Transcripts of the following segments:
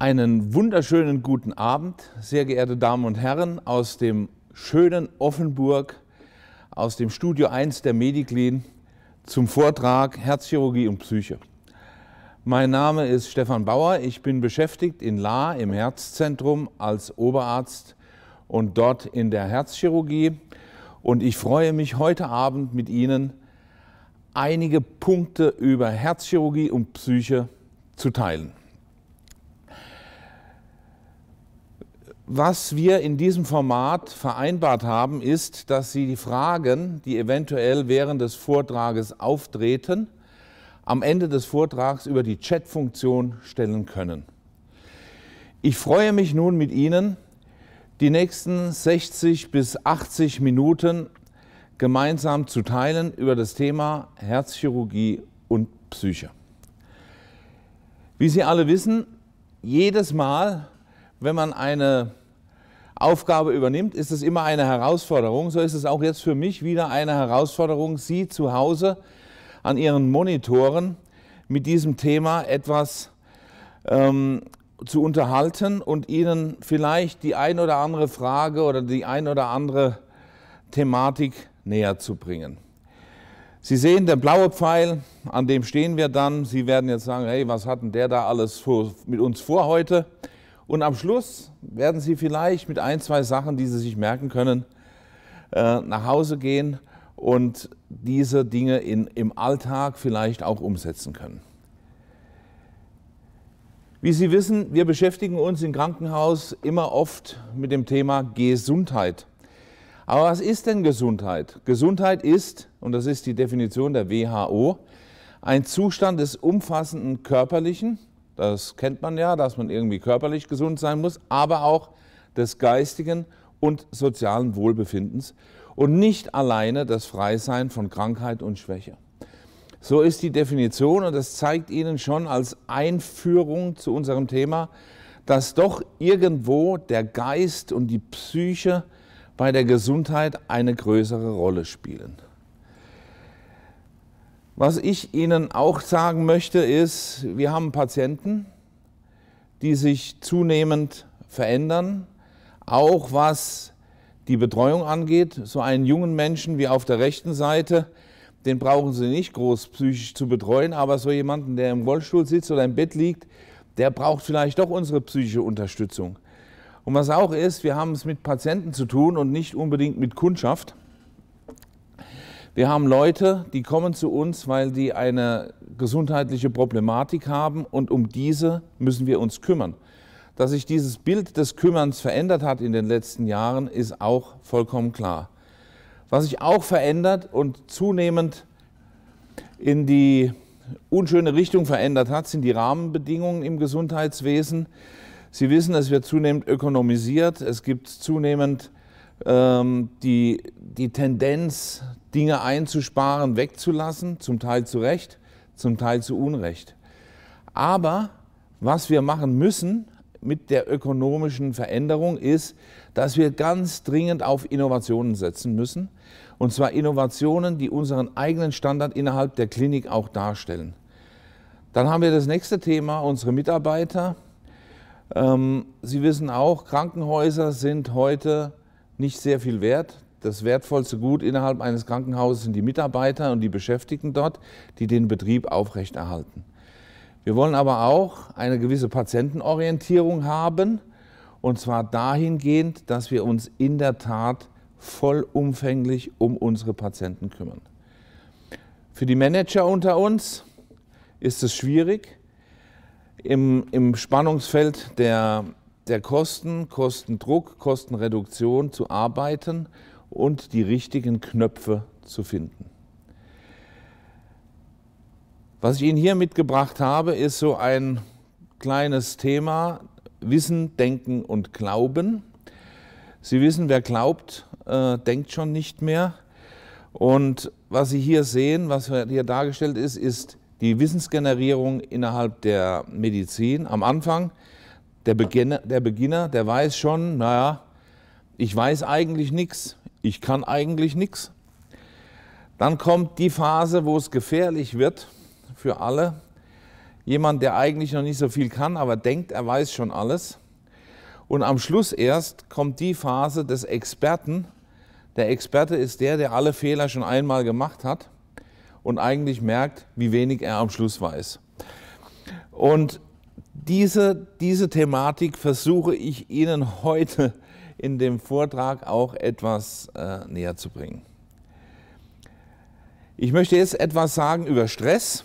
Einen wunderschönen guten Abend, sehr geehrte Damen und Herren aus dem schönen Offenburg, aus dem Studio 1 der Mediklin zum Vortrag Herzchirurgie und Psyche. Mein Name ist Stefan Bauer, ich bin beschäftigt in La im Herzzentrum als Oberarzt und dort in der Herzchirurgie und ich freue mich heute Abend mit Ihnen einige Punkte über Herzchirurgie und Psyche zu teilen. Was wir in diesem Format vereinbart haben, ist, dass Sie die Fragen, die eventuell während des Vortrages auftreten, am Ende des Vortrags über die Chat-Funktion stellen können. Ich freue mich nun mit Ihnen, die nächsten 60 bis 80 Minuten gemeinsam zu teilen über das Thema Herzchirurgie und Psyche. Wie Sie alle wissen, jedes Mal, wenn man eine Aufgabe übernimmt, ist es immer eine Herausforderung. So ist es auch jetzt für mich wieder eine Herausforderung, Sie zu Hause an Ihren Monitoren mit diesem Thema etwas ähm, zu unterhalten und Ihnen vielleicht die ein oder andere Frage oder die ein oder andere Thematik näher zu bringen. Sie sehen der blaue Pfeil, an dem stehen wir dann. Sie werden jetzt sagen, hey, was hat denn der da alles mit uns vor heute? Und am Schluss werden Sie vielleicht mit ein, zwei Sachen, die Sie sich merken können, äh, nach Hause gehen und diese Dinge in, im Alltag vielleicht auch umsetzen können. Wie Sie wissen, wir beschäftigen uns im Krankenhaus immer oft mit dem Thema Gesundheit. Aber was ist denn Gesundheit? Gesundheit ist, und das ist die Definition der WHO, ein Zustand des umfassenden körperlichen, das kennt man ja, dass man irgendwie körperlich gesund sein muss, aber auch des geistigen und sozialen Wohlbefindens und nicht alleine das Freisein von Krankheit und Schwäche. So ist die Definition und das zeigt Ihnen schon als Einführung zu unserem Thema, dass doch irgendwo der Geist und die Psyche bei der Gesundheit eine größere Rolle spielen. Was ich Ihnen auch sagen möchte, ist, wir haben Patienten, die sich zunehmend verändern, auch was die Betreuung angeht. So einen jungen Menschen wie auf der rechten Seite, den brauchen Sie nicht groß psychisch zu betreuen, aber so jemanden, der im Rollstuhl sitzt oder im Bett liegt, der braucht vielleicht doch unsere psychische Unterstützung. Und was auch ist, wir haben es mit Patienten zu tun und nicht unbedingt mit Kundschaft. Wir haben Leute, die kommen zu uns, weil die eine gesundheitliche Problematik haben und um diese müssen wir uns kümmern. Dass sich dieses Bild des Kümmerns verändert hat in den letzten Jahren, ist auch vollkommen klar. Was sich auch verändert und zunehmend in die unschöne Richtung verändert hat, sind die Rahmenbedingungen im Gesundheitswesen. Sie wissen, es wird zunehmend ökonomisiert, es gibt zunehmend ähm, die, die Tendenz Dinge einzusparen, wegzulassen, zum Teil zu Recht, zum Teil zu Unrecht. Aber was wir machen müssen mit der ökonomischen Veränderung ist, dass wir ganz dringend auf Innovationen setzen müssen. Und zwar Innovationen, die unseren eigenen Standard innerhalb der Klinik auch darstellen. Dann haben wir das nächste Thema, unsere Mitarbeiter. Ähm, Sie wissen auch, Krankenhäuser sind heute nicht sehr viel wert das wertvollste Gut innerhalb eines Krankenhauses sind die Mitarbeiter und die Beschäftigten dort, die den Betrieb aufrechterhalten. Wir wollen aber auch eine gewisse Patientenorientierung haben, und zwar dahingehend, dass wir uns in der Tat vollumfänglich um unsere Patienten kümmern. Für die Manager unter uns ist es schwierig. Im, im Spannungsfeld der, der Kosten, Kostendruck, Kostenreduktion zu arbeiten und die richtigen Knöpfe zu finden. Was ich Ihnen hier mitgebracht habe, ist so ein kleines Thema Wissen, Denken und Glauben. Sie wissen, wer glaubt, äh, denkt schon nicht mehr. Und was Sie hier sehen, was hier dargestellt ist, ist die Wissensgenerierung innerhalb der Medizin. Am Anfang, der Beginner, der, Beginner, der weiß schon, naja, ich weiß eigentlich nichts, ich kann eigentlich nichts. Dann kommt die Phase, wo es gefährlich wird für alle. Jemand, der eigentlich noch nicht so viel kann, aber denkt, er weiß schon alles. Und am Schluss erst kommt die Phase des Experten. Der Experte ist der, der alle Fehler schon einmal gemacht hat und eigentlich merkt, wie wenig er am Schluss weiß. Und diese, diese Thematik versuche ich Ihnen heute zu in dem Vortrag auch etwas äh, näher zu bringen. Ich möchte jetzt etwas sagen über Stress.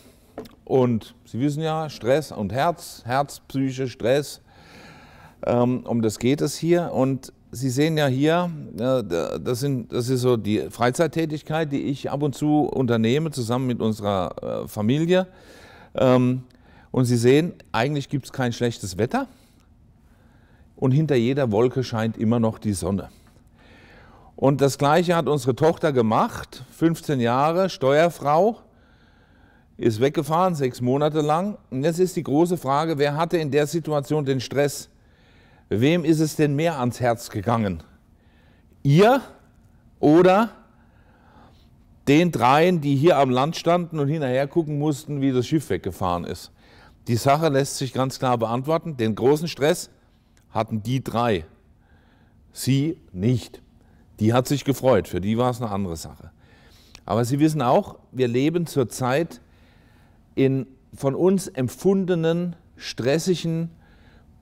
Und Sie wissen ja, Stress und Herz, Herz, Psyche, Stress, ähm, um das geht es hier. Und Sie sehen ja hier, äh, das, sind, das ist so die Freizeittätigkeit, die ich ab und zu unternehme, zusammen mit unserer äh, Familie. Ähm, und Sie sehen, eigentlich gibt es kein schlechtes Wetter und hinter jeder Wolke scheint immer noch die Sonne. Und das gleiche hat unsere Tochter gemacht, 15 Jahre, Steuerfrau, ist weggefahren, sechs Monate lang. Und jetzt ist die große Frage, wer hatte in der Situation den Stress? Wem ist es denn mehr ans Herz gegangen? Ihr oder den dreien, die hier am Land standen und hinterher gucken mussten, wie das Schiff weggefahren ist? Die Sache lässt sich ganz klar beantworten. Den großen Stress hatten die drei. Sie nicht. Die hat sich gefreut, für die war es eine andere Sache. Aber Sie wissen auch, wir leben zurzeit in von uns empfundenen, stressigen,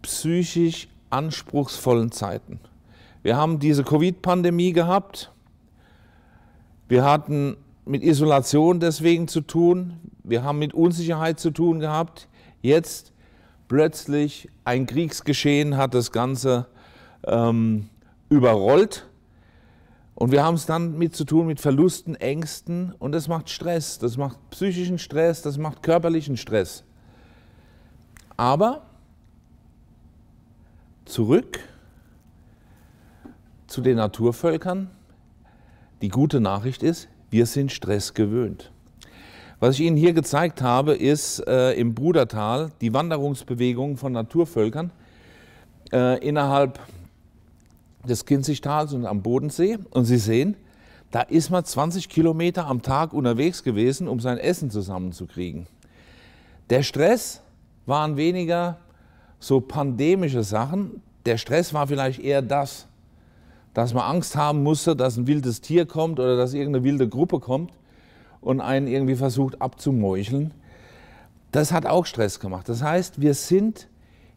psychisch anspruchsvollen Zeiten. Wir haben diese Covid-Pandemie gehabt. Wir hatten mit Isolation deswegen zu tun. Wir haben mit Unsicherheit zu tun gehabt. Jetzt plötzlich ein Kriegsgeschehen hat das Ganze ähm, überrollt. Und wir haben es dann mit zu tun mit Verlusten, Ängsten und das macht Stress, das macht psychischen Stress, das macht körperlichen Stress. Aber zurück zu den Naturvölkern. Die gute Nachricht ist, wir sind Stress gewöhnt. Was ich Ihnen hier gezeigt habe, ist äh, im Brudertal die Wanderungsbewegung von Naturvölkern äh, innerhalb des Kinzigtals und am Bodensee. Und Sie sehen, da ist man 20 Kilometer am Tag unterwegs gewesen, um sein Essen zusammenzukriegen. Der Stress waren weniger so pandemische Sachen. Der Stress war vielleicht eher das, dass man Angst haben musste, dass ein wildes Tier kommt oder dass irgendeine wilde Gruppe kommt und einen irgendwie versucht abzumeucheln. Das hat auch Stress gemacht. Das heißt, wir sind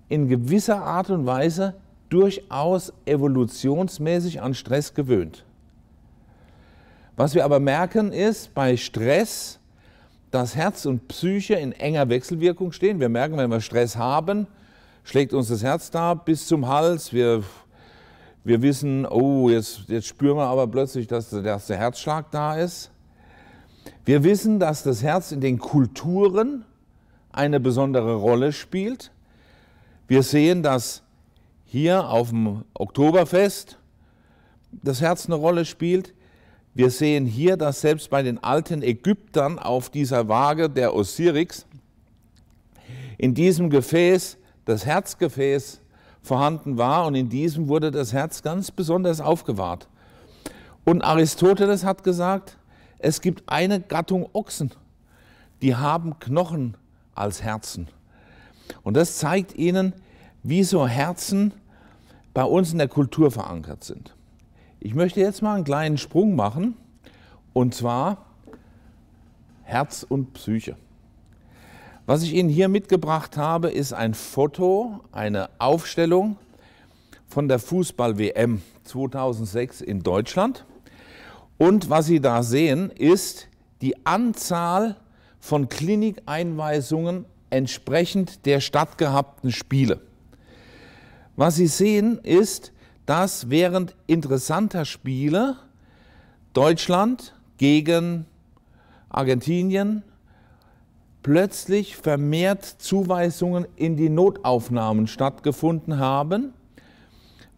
in gewisser Art und Weise durchaus evolutionsmäßig an Stress gewöhnt. Was wir aber merken ist, bei Stress, dass Herz und Psyche in enger Wechselwirkung stehen. Wir merken, wenn wir Stress haben, schlägt uns das Herz da bis zum Hals. Wir, wir wissen, oh, jetzt, jetzt spüren wir aber plötzlich, dass der, dass der Herzschlag da ist. Wir wissen, dass das Herz in den Kulturen eine besondere Rolle spielt. Wir sehen, dass hier auf dem Oktoberfest das Herz eine Rolle spielt. Wir sehen hier, dass selbst bei den alten Ägyptern auf dieser Waage der Osirix in diesem Gefäß das Herzgefäß vorhanden war und in diesem wurde das Herz ganz besonders aufgewahrt. Und Aristoteles hat gesagt, es gibt eine Gattung Ochsen, die haben Knochen als Herzen. Und das zeigt ihnen, wie so Herzen bei uns in der Kultur verankert sind. Ich möchte jetzt mal einen kleinen Sprung machen, und zwar Herz und Psyche. Was ich Ihnen hier mitgebracht habe, ist ein Foto, eine Aufstellung von der Fußball-WM 2006 in Deutschland. Und was Sie da sehen, ist die Anzahl von Klinikeinweisungen entsprechend der stattgehabten Spiele. Was Sie sehen, ist, dass während interessanter Spiele Deutschland gegen Argentinien plötzlich vermehrt Zuweisungen in die Notaufnahmen stattgefunden haben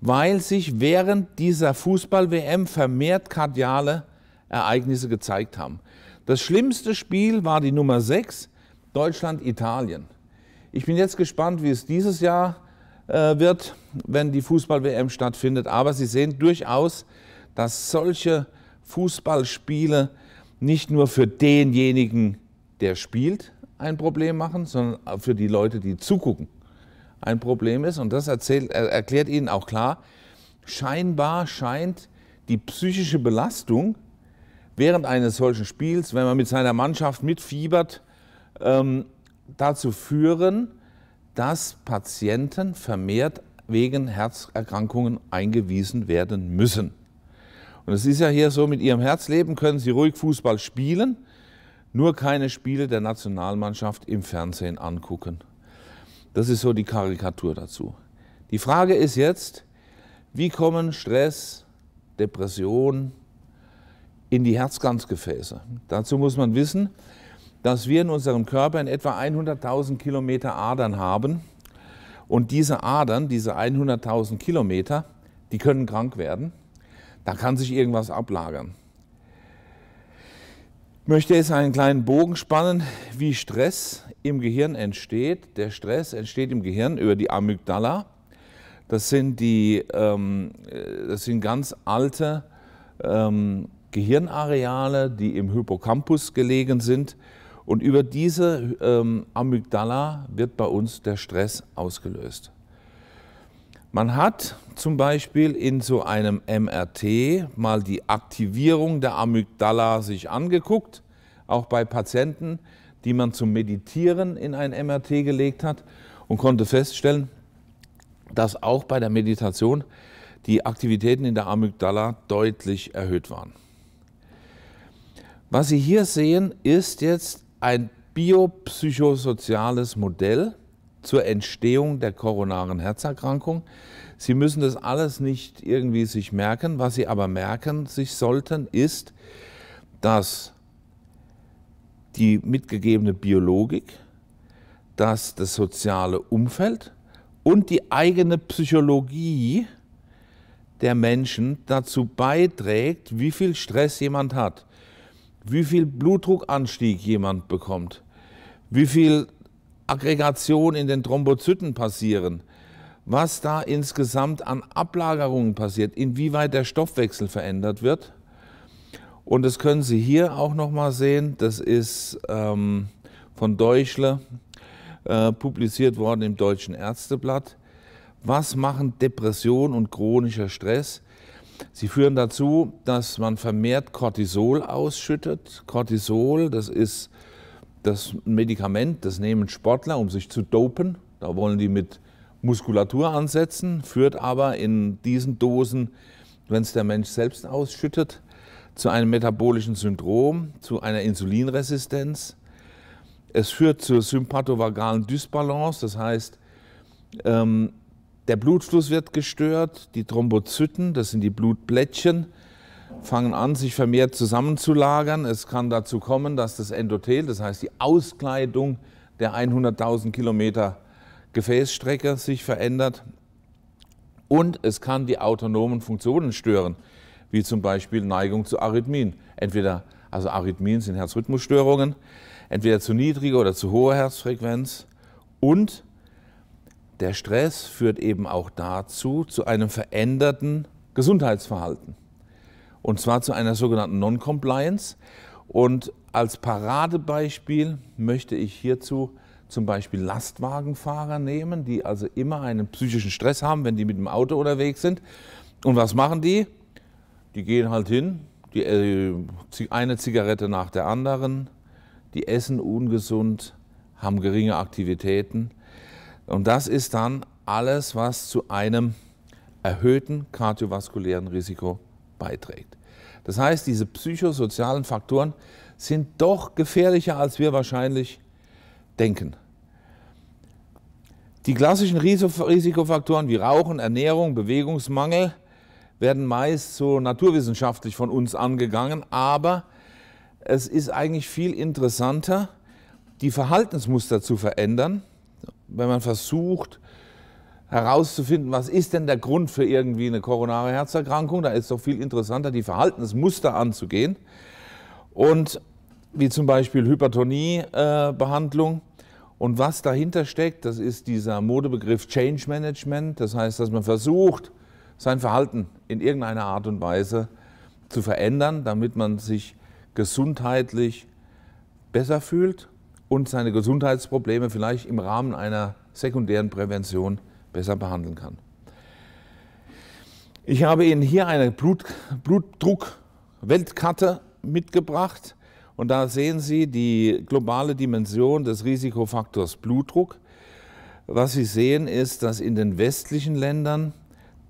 weil sich während dieser Fußball-WM vermehrt kardiale Ereignisse gezeigt haben. Das schlimmste Spiel war die Nummer 6, Deutschland-Italien. Ich bin jetzt gespannt, wie es dieses Jahr äh, wird, wenn die Fußball-WM stattfindet. Aber Sie sehen durchaus, dass solche Fußballspiele nicht nur für denjenigen, der spielt, ein Problem machen, sondern für die Leute, die zugucken ein Problem ist. Und das erzählt, erklärt Ihnen auch klar, scheinbar scheint die psychische Belastung während eines solchen Spiels, wenn man mit seiner Mannschaft mitfiebert, ähm, dazu führen, dass Patienten vermehrt wegen Herzerkrankungen eingewiesen werden müssen. Und es ist ja hier so, mit ihrem Herzleben können sie ruhig Fußball spielen, nur keine Spiele der Nationalmannschaft im Fernsehen angucken. Das ist so die Karikatur dazu. Die Frage ist jetzt, wie kommen Stress, Depression in die Herzkranzgefäße? Dazu muss man wissen, dass wir in unserem Körper in etwa 100.000 Kilometer Adern haben. Und diese Adern, diese 100.000 Kilometer, die können krank werden. Da kann sich irgendwas ablagern. Ich möchte jetzt einen kleinen Bogen spannen, wie Stress im Gehirn entsteht. Der Stress entsteht im Gehirn über die Amygdala. Das sind, die, ähm, äh, das sind ganz alte ähm, Gehirnareale, die im Hippocampus gelegen sind. Und über diese ähm, Amygdala wird bei uns der Stress ausgelöst. Man hat zum Beispiel in so einem MRT mal die Aktivierung der Amygdala sich angeguckt, auch bei Patienten, die man zum Meditieren in ein MRT gelegt hat und konnte feststellen, dass auch bei der Meditation die Aktivitäten in der Amygdala deutlich erhöht waren. Was Sie hier sehen, ist jetzt ein biopsychosoziales Modell zur Entstehung der koronaren Herzerkrankung. Sie müssen das alles nicht irgendwie sich merken. Was Sie aber merken sich sollten, ist, dass die mitgegebene Biologik, dass das soziale Umfeld und die eigene Psychologie der Menschen dazu beiträgt, wie viel Stress jemand hat, wie viel Blutdruckanstieg jemand bekommt, wie viel Aggregation in den Thrombozyten passieren, was da insgesamt an Ablagerungen passiert, inwieweit der Stoffwechsel verändert wird und das können Sie hier auch nochmal sehen. Das ist ähm, von Deutschle äh, publiziert worden im Deutschen Ärzteblatt. Was machen Depression und chronischer Stress? Sie führen dazu, dass man vermehrt Cortisol ausschüttet. Cortisol, das ist das Medikament, das nehmen Sportler, um sich zu dopen. Da wollen die mit Muskulatur ansetzen, führt aber in diesen Dosen, wenn es der Mensch selbst ausschüttet, zu einem metabolischen Syndrom, zu einer Insulinresistenz. Es führt zur sympathovagalen Dysbalance, das heißt, ähm, der Blutfluss wird gestört, die Thrombozyten, das sind die Blutblättchen, fangen an, sich vermehrt zusammenzulagern. Es kann dazu kommen, dass das Endothel, das heißt die Auskleidung der 100.000 Kilometer Gefäßstrecke, sich verändert. Und es kann die autonomen Funktionen stören wie zum Beispiel Neigung zu Arrhythmien. Entweder, also Arrhythmien sind Herzrhythmusstörungen, entweder zu niedriger oder zu hoher Herzfrequenz. Und der Stress führt eben auch dazu, zu einem veränderten Gesundheitsverhalten. Und zwar zu einer sogenannten Non-Compliance. Und als Paradebeispiel möchte ich hierzu zum Beispiel Lastwagenfahrer nehmen, die also immer einen psychischen Stress haben, wenn die mit dem Auto unterwegs sind. Und was machen die? Die gehen halt hin, die, äh, eine Zigarette nach der anderen, die essen ungesund, haben geringe Aktivitäten. Und das ist dann alles, was zu einem erhöhten kardiovaskulären Risiko beiträgt. Das heißt, diese psychosozialen Faktoren sind doch gefährlicher, als wir wahrscheinlich denken. Die klassischen Risikofaktoren wie Rauchen, Ernährung, Bewegungsmangel, werden meist so naturwissenschaftlich von uns angegangen, aber es ist eigentlich viel interessanter, die Verhaltensmuster zu verändern, wenn man versucht herauszufinden, was ist denn der Grund für irgendwie eine koronare Herzerkrankung, da ist es doch viel interessanter, die Verhaltensmuster anzugehen und wie zum Beispiel Hypertoniebehandlung. Äh, und was dahinter steckt, das ist dieser Modebegriff Change Management, das heißt, dass man versucht, sein Verhalten in irgendeiner Art und Weise zu verändern, damit man sich gesundheitlich besser fühlt und seine Gesundheitsprobleme vielleicht im Rahmen einer sekundären Prävention besser behandeln kann. Ich habe Ihnen hier eine Blut, Blutdruck-Weltkarte mitgebracht und da sehen Sie die globale Dimension des Risikofaktors Blutdruck. Was Sie sehen ist, dass in den westlichen Ländern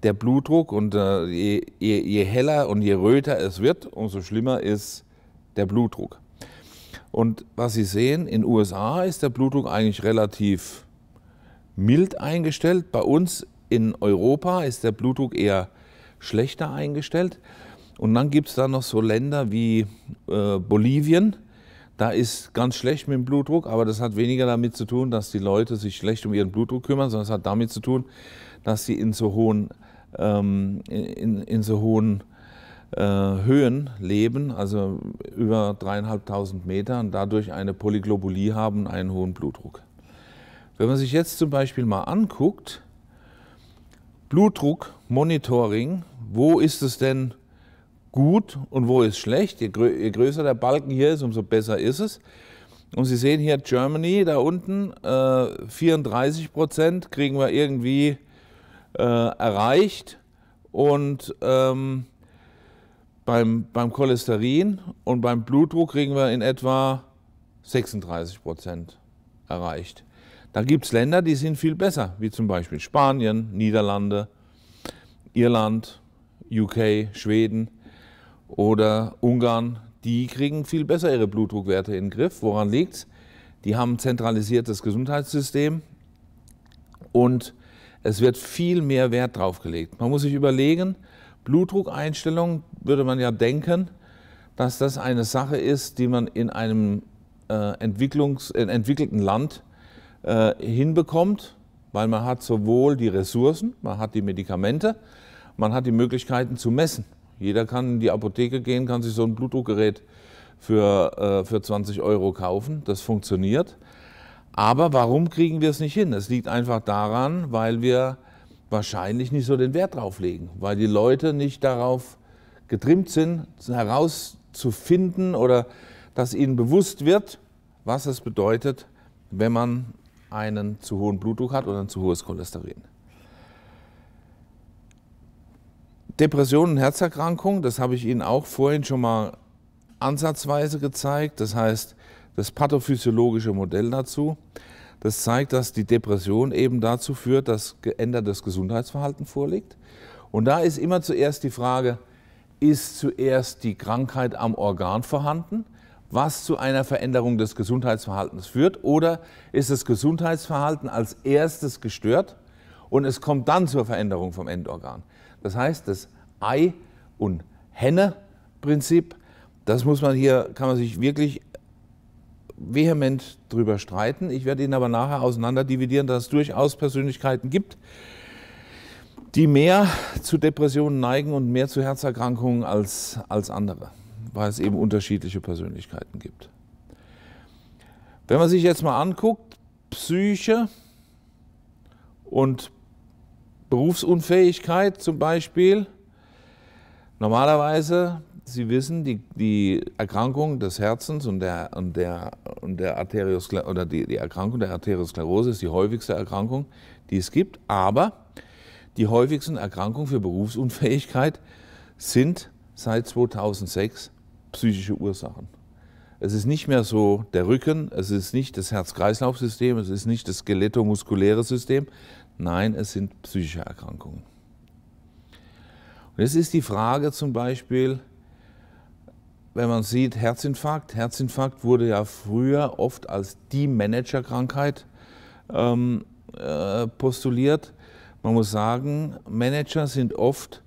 der Blutdruck und äh, je, je, heller und je röter es wird, umso schlimmer ist der Blutdruck. Und was Sie sehen, in den USA ist der Blutdruck eigentlich relativ mild eingestellt. Bei uns in Europa ist der Blutdruck eher schlechter eingestellt. Und dann gibt es da noch so Länder wie äh, Bolivien. Da ist ganz schlecht mit dem Blutdruck, aber das hat weniger damit zu tun, dass die Leute sich schlecht um ihren Blutdruck kümmern, sondern es hat damit zu tun, dass sie in so hohen ähm, in, in, so hohen äh, Höhen leben, also über dreieinhalbtausend Meter und dadurch eine Polyglobulie haben, einen hohen Blutdruck. Wenn man sich jetzt zum Beispiel mal anguckt, Blutdruckmonitoring, wo ist es denn gut und wo ist schlecht? Je, grö je größer der Balken hier ist, umso besser ist es. Und Sie sehen hier Germany da unten, äh, 34 Prozent kriegen wir irgendwie äh, erreicht und ähm, beim, beim Cholesterin und beim Blutdruck kriegen wir in etwa 36 Prozent erreicht. Da gibt es Länder, die sind viel besser, wie zum Beispiel Spanien, Niederlande, Irland, UK, Schweden oder Ungarn. Die kriegen viel besser ihre Blutdruckwerte in den Griff. Woran liegt es? Die haben ein zentralisiertes Gesundheitssystem und es wird viel mehr Wert draufgelegt. Man muss sich überlegen, Blutdruckeinstellung würde man ja denken, dass das eine Sache ist, die man in einem äh, Entwicklungs-, äh, entwickelten Land äh, hinbekommt, weil man hat sowohl die Ressourcen, man hat die Medikamente, man hat die Möglichkeiten zu messen. Jeder kann in die Apotheke gehen, kann sich so ein Blutdruckgerät für, äh, für 20 Euro kaufen. Das funktioniert. Aber warum kriegen wir es nicht hin? Es liegt einfach daran, weil wir wahrscheinlich nicht so den Wert drauf legen, weil die Leute nicht darauf getrimmt sind, herauszufinden oder dass ihnen bewusst wird, was es bedeutet, wenn man einen zu hohen Blutdruck hat oder ein zu hohes Cholesterin. Depressionen und Herzerkrankung, das habe ich Ihnen auch vorhin schon mal ansatzweise gezeigt. Das heißt, das pathophysiologische Modell dazu. Das zeigt, dass die Depression eben dazu führt, dass geändertes Gesundheitsverhalten vorliegt. Und da ist immer zuerst die Frage, ist zuerst die Krankheit am Organ vorhanden, was zu einer Veränderung des Gesundheitsverhaltens führt, oder ist das Gesundheitsverhalten als erstes gestört und es kommt dann zur Veränderung vom Endorgan. Das heißt, das Ei- und Henne-Prinzip, das muss man hier, kann man sich wirklich vehement drüber streiten. Ich werde ihn aber nachher auseinander dividieren, dass es durchaus Persönlichkeiten gibt, die mehr zu Depressionen neigen und mehr zu Herzerkrankungen als, als andere, weil es eben unterschiedliche Persönlichkeiten gibt. Wenn man sich jetzt mal anguckt, Psyche und Berufsunfähigkeit zum Beispiel, normalerweise Sie wissen, die, die Erkrankung des Herzens und der, und der, und der Arteriosklerose, oder die, die Erkrankung der Arteriosklerose ist die häufigste Erkrankung, die es gibt. Aber die häufigsten Erkrankungen für Berufsunfähigkeit sind seit 2006 psychische Ursachen. Es ist nicht mehr so der Rücken, es ist nicht das Herz-Kreislauf-System, es ist nicht das skelettomuskuläre System. Nein, es sind psychische Erkrankungen. Und jetzt ist die Frage zum Beispiel, wenn man sieht, Herzinfarkt, Herzinfarkt wurde ja früher oft als die Managerkrankheit ähm, äh, postuliert. Man muss sagen, Manager sind oft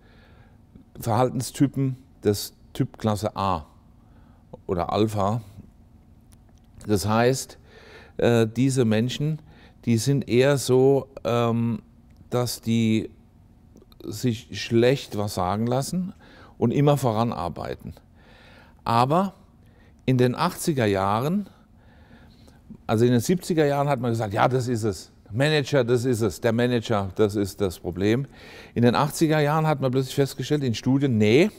Verhaltenstypen des Typklasse A oder Alpha. Das heißt, äh, diese Menschen, die sind eher so, ähm, dass die sich schlecht was sagen lassen und immer voranarbeiten. Aber in den 80er Jahren, also in den 70er Jahren hat man gesagt, ja, das ist es. Manager, das ist es. Der Manager, das ist das Problem. In den 80er Jahren hat man plötzlich festgestellt in Studien, nee,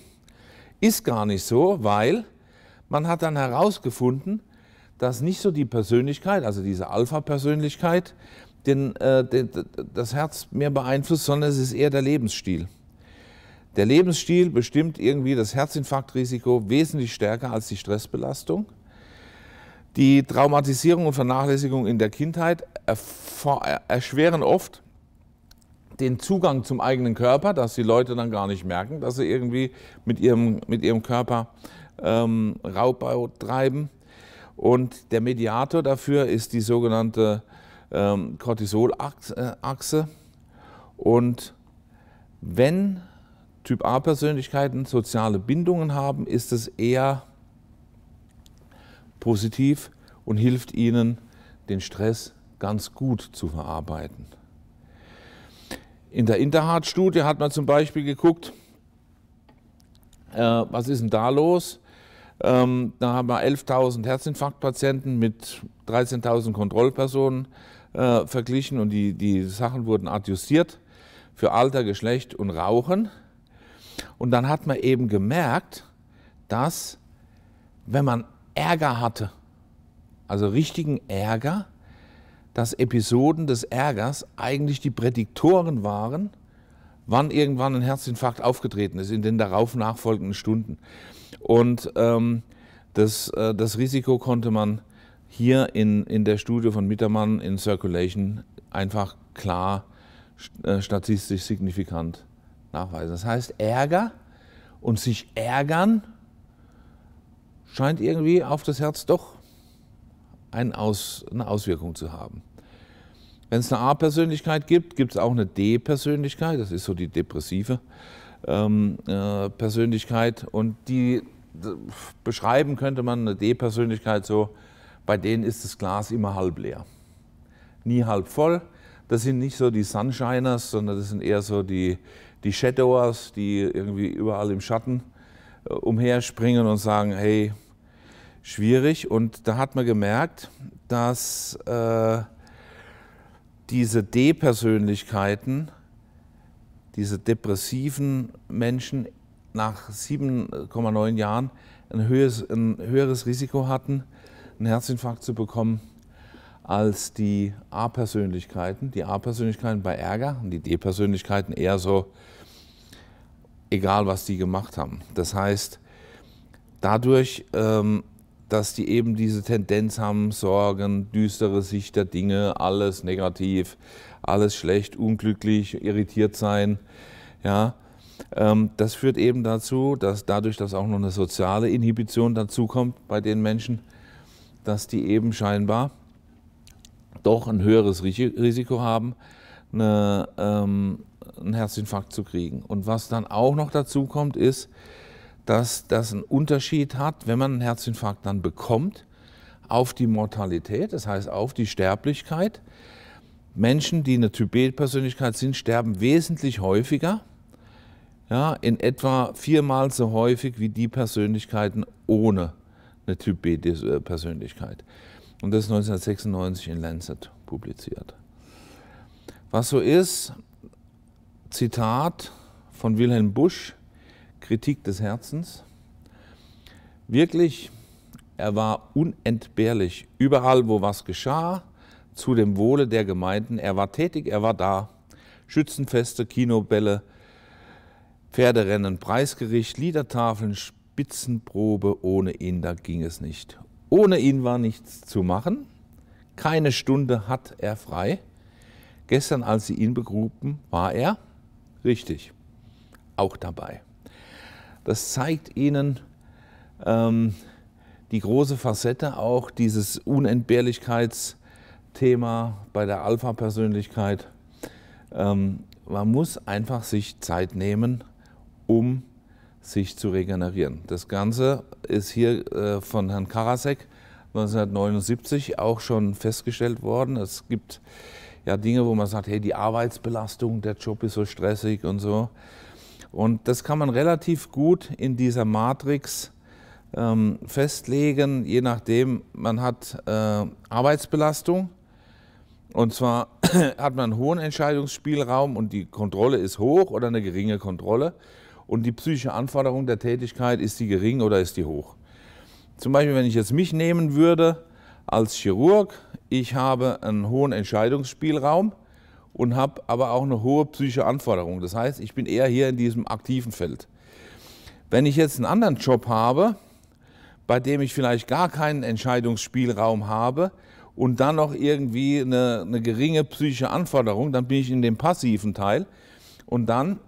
ist gar nicht so, weil man hat dann herausgefunden, dass nicht so die Persönlichkeit, also diese Alpha-Persönlichkeit, den, äh, den, das Herz mehr beeinflusst, sondern es ist eher der Lebensstil. Der Lebensstil bestimmt irgendwie das Herzinfarktrisiko wesentlich stärker als die Stressbelastung. Die Traumatisierung und Vernachlässigung in der Kindheit äh, erschweren oft den Zugang zum eigenen Körper, dass die Leute dann gar nicht merken, dass sie irgendwie mit ihrem, mit ihrem Körper ähm, Raubbau treiben. Und der Mediator dafür ist die sogenannte ähm, Cortisolachse. Äh, und wenn Typ A-Persönlichkeiten soziale Bindungen haben, ist es eher positiv und hilft ihnen, den Stress ganz gut zu verarbeiten. In der interhart studie hat man zum Beispiel geguckt, äh, was ist denn da los? Ähm, da haben wir 11.000 Herzinfarktpatienten mit 13.000 Kontrollpersonen äh, verglichen und die, die Sachen wurden adjustiert für Alter, Geschlecht und Rauchen. Und dann hat man eben gemerkt, dass wenn man Ärger hatte, also richtigen Ärger, dass Episoden des Ärgers eigentlich die Prädiktoren waren, wann irgendwann ein Herzinfarkt aufgetreten ist in den darauf nachfolgenden Stunden. Und ähm, das, äh, das Risiko konnte man hier in, in der Studie von Mittermann in Circulation einfach klar, äh, statistisch signifikant nachweisen. Das heißt, Ärger und sich ärgern scheint irgendwie auf das Herz doch eine Auswirkung zu haben. Wenn es eine A-Persönlichkeit gibt, gibt es auch eine D-Persönlichkeit, das ist so die depressive ähm, äh, Persönlichkeit. Und die beschreiben könnte man eine D-Persönlichkeit so, bei denen ist das Glas immer halb leer, nie halb voll. Das sind nicht so die Sunshiners, sondern das sind eher so die, die Shadowers, die irgendwie überall im Schatten äh, umherspringen und sagen, hey, schwierig. Und da hat man gemerkt, dass äh, diese D-Persönlichkeiten, diese depressiven Menschen nach 7,9 Jahren ein höheres, ein höheres Risiko hatten, einen Herzinfarkt zu bekommen als die A-Persönlichkeiten. Die A-Persönlichkeiten bei Ärger und die D-Persönlichkeiten eher so, egal was die gemacht haben. Das heißt, dadurch, ähm, dass die eben diese Tendenz haben, Sorgen, düstere Sicht der Dinge, alles negativ, alles schlecht, unglücklich, irritiert sein, ja, ähm, das führt eben dazu, dass dadurch, dass auch noch eine soziale Inhibition dazukommt bei den Menschen, dass die eben scheinbar doch ein höheres Risiko haben, eine, ähm, einen Herzinfarkt zu kriegen. Und was dann auch noch dazu kommt, ist, dass das einen Unterschied hat, wenn man einen Herzinfarkt dann bekommt, auf die Mortalität, das heißt auf die Sterblichkeit. Menschen, die eine Typ-B-Persönlichkeit sind, sterben wesentlich häufiger, ja, in etwa viermal so häufig wie die Persönlichkeiten ohne eine Typ-B-Persönlichkeit und das 1996 in Lancet publiziert. Was so ist, Zitat von Wilhelm Busch, Kritik des Herzens. Wirklich, er war unentbehrlich, überall wo was geschah, zu dem Wohle der Gemeinden. Er war tätig, er war da. Schützenfeste, Kinobälle, Pferderennen, Preisgericht, Liedertafeln, Spitzenprobe, ohne ihn, da ging es nicht. Ohne ihn war nichts zu machen. Keine Stunde hat er frei. Gestern, als sie ihn begruben, war er richtig auch dabei. Das zeigt ihnen ähm, die große Facette auch dieses Unentbehrlichkeitsthema bei der Alpha-Persönlichkeit. Ähm, man muss einfach sich Zeit nehmen, um zu sich zu regenerieren. Das Ganze ist hier äh, von Herrn Karasek 1979 auch schon festgestellt worden. Es gibt ja Dinge, wo man sagt, hey, die Arbeitsbelastung, der Job ist so stressig und so. Und das kann man relativ gut in dieser Matrix ähm, festlegen, je nachdem, man hat äh, Arbeitsbelastung. Und zwar hat man einen hohen Entscheidungsspielraum und die Kontrolle ist hoch oder eine geringe Kontrolle und die psychische Anforderung der Tätigkeit, ist die gering oder ist die hoch? Zum Beispiel, wenn ich jetzt mich nehmen würde als Chirurg, ich habe einen hohen Entscheidungsspielraum und habe aber auch eine hohe psychische Anforderung. Das heißt, ich bin eher hier in diesem aktiven Feld. Wenn ich jetzt einen anderen Job habe, bei dem ich vielleicht gar keinen Entscheidungsspielraum habe und dann noch irgendwie eine, eine geringe psychische Anforderung, dann bin ich in dem passiven Teil und dann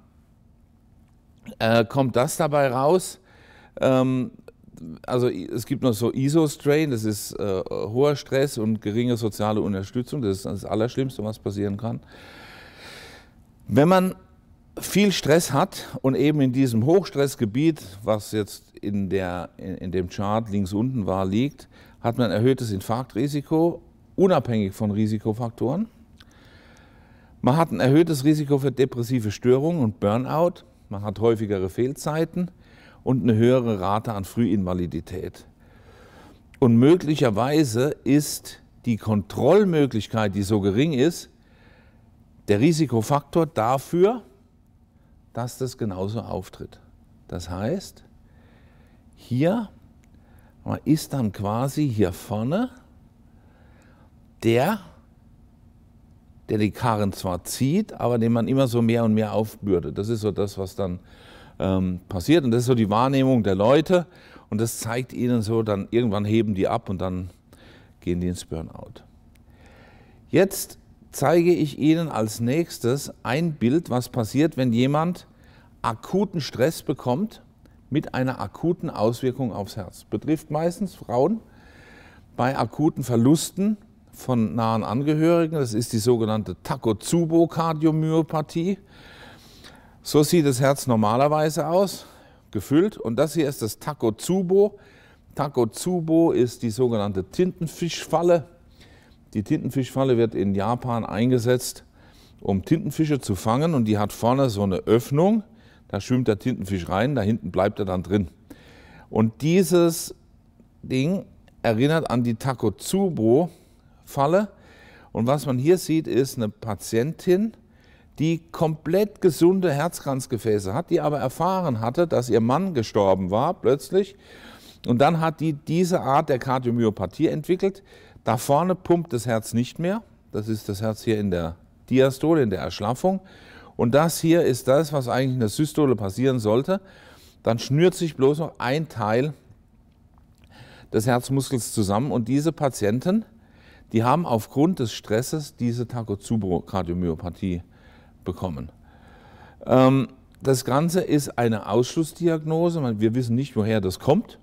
äh, kommt das dabei raus. Ähm, also es gibt noch so ISO-Strain, das ist äh, hoher Stress und geringe soziale Unterstützung. Das ist das Allerschlimmste, was passieren kann. Wenn man viel Stress hat und eben in diesem Hochstressgebiet, was jetzt in, der, in, in dem Chart links unten war, liegt, hat man erhöhtes Infarktrisiko, unabhängig von Risikofaktoren. Man hat ein erhöhtes Risiko für depressive Störungen und Burnout man hat häufigere Fehlzeiten und eine höhere Rate an Frühinvalidität. Und möglicherweise ist die Kontrollmöglichkeit, die so gering ist, der Risikofaktor dafür, dass das genauso auftritt. Das heißt, hier ist dann quasi hier vorne der der die Karren zwar zieht, aber den man immer so mehr und mehr aufbürdet. Das ist so das, was dann ähm, passiert. Und das ist so die Wahrnehmung der Leute. Und das zeigt ihnen so, dann irgendwann heben die ab und dann gehen die ins Burnout. Jetzt zeige ich Ihnen als nächstes ein Bild, was passiert, wenn jemand akuten Stress bekommt mit einer akuten Auswirkung aufs Herz. Betrifft meistens Frauen bei akuten Verlusten von nahen Angehörigen. Das ist die sogenannte Takotsubo-Kardiomyopathie. So sieht das Herz normalerweise aus, gefüllt. Und das hier ist das Takotsubo. Takotsubo ist die sogenannte Tintenfischfalle. Die Tintenfischfalle wird in Japan eingesetzt, um Tintenfische zu fangen. Und die hat vorne so eine Öffnung. Da schwimmt der Tintenfisch rein, da hinten bleibt er dann drin. Und dieses Ding erinnert an die Takotsubo, Falle. Und was man hier sieht, ist eine Patientin, die komplett gesunde Herzkranzgefäße hat, die aber erfahren hatte, dass ihr Mann gestorben war plötzlich. Und dann hat die diese Art der Kardiomyopathie entwickelt. Da vorne pumpt das Herz nicht mehr. Das ist das Herz hier in der Diastole, in der Erschlaffung. Und das hier ist das, was eigentlich in der Systole passieren sollte. Dann schnürt sich bloß noch ein Teil des Herzmuskels zusammen. Und diese Patienten die haben aufgrund des Stresses diese Takotsubo-Kardiomyopathie bekommen. Ähm, das Ganze ist eine Ausschlussdiagnose. Wir wissen nicht, woher das kommt.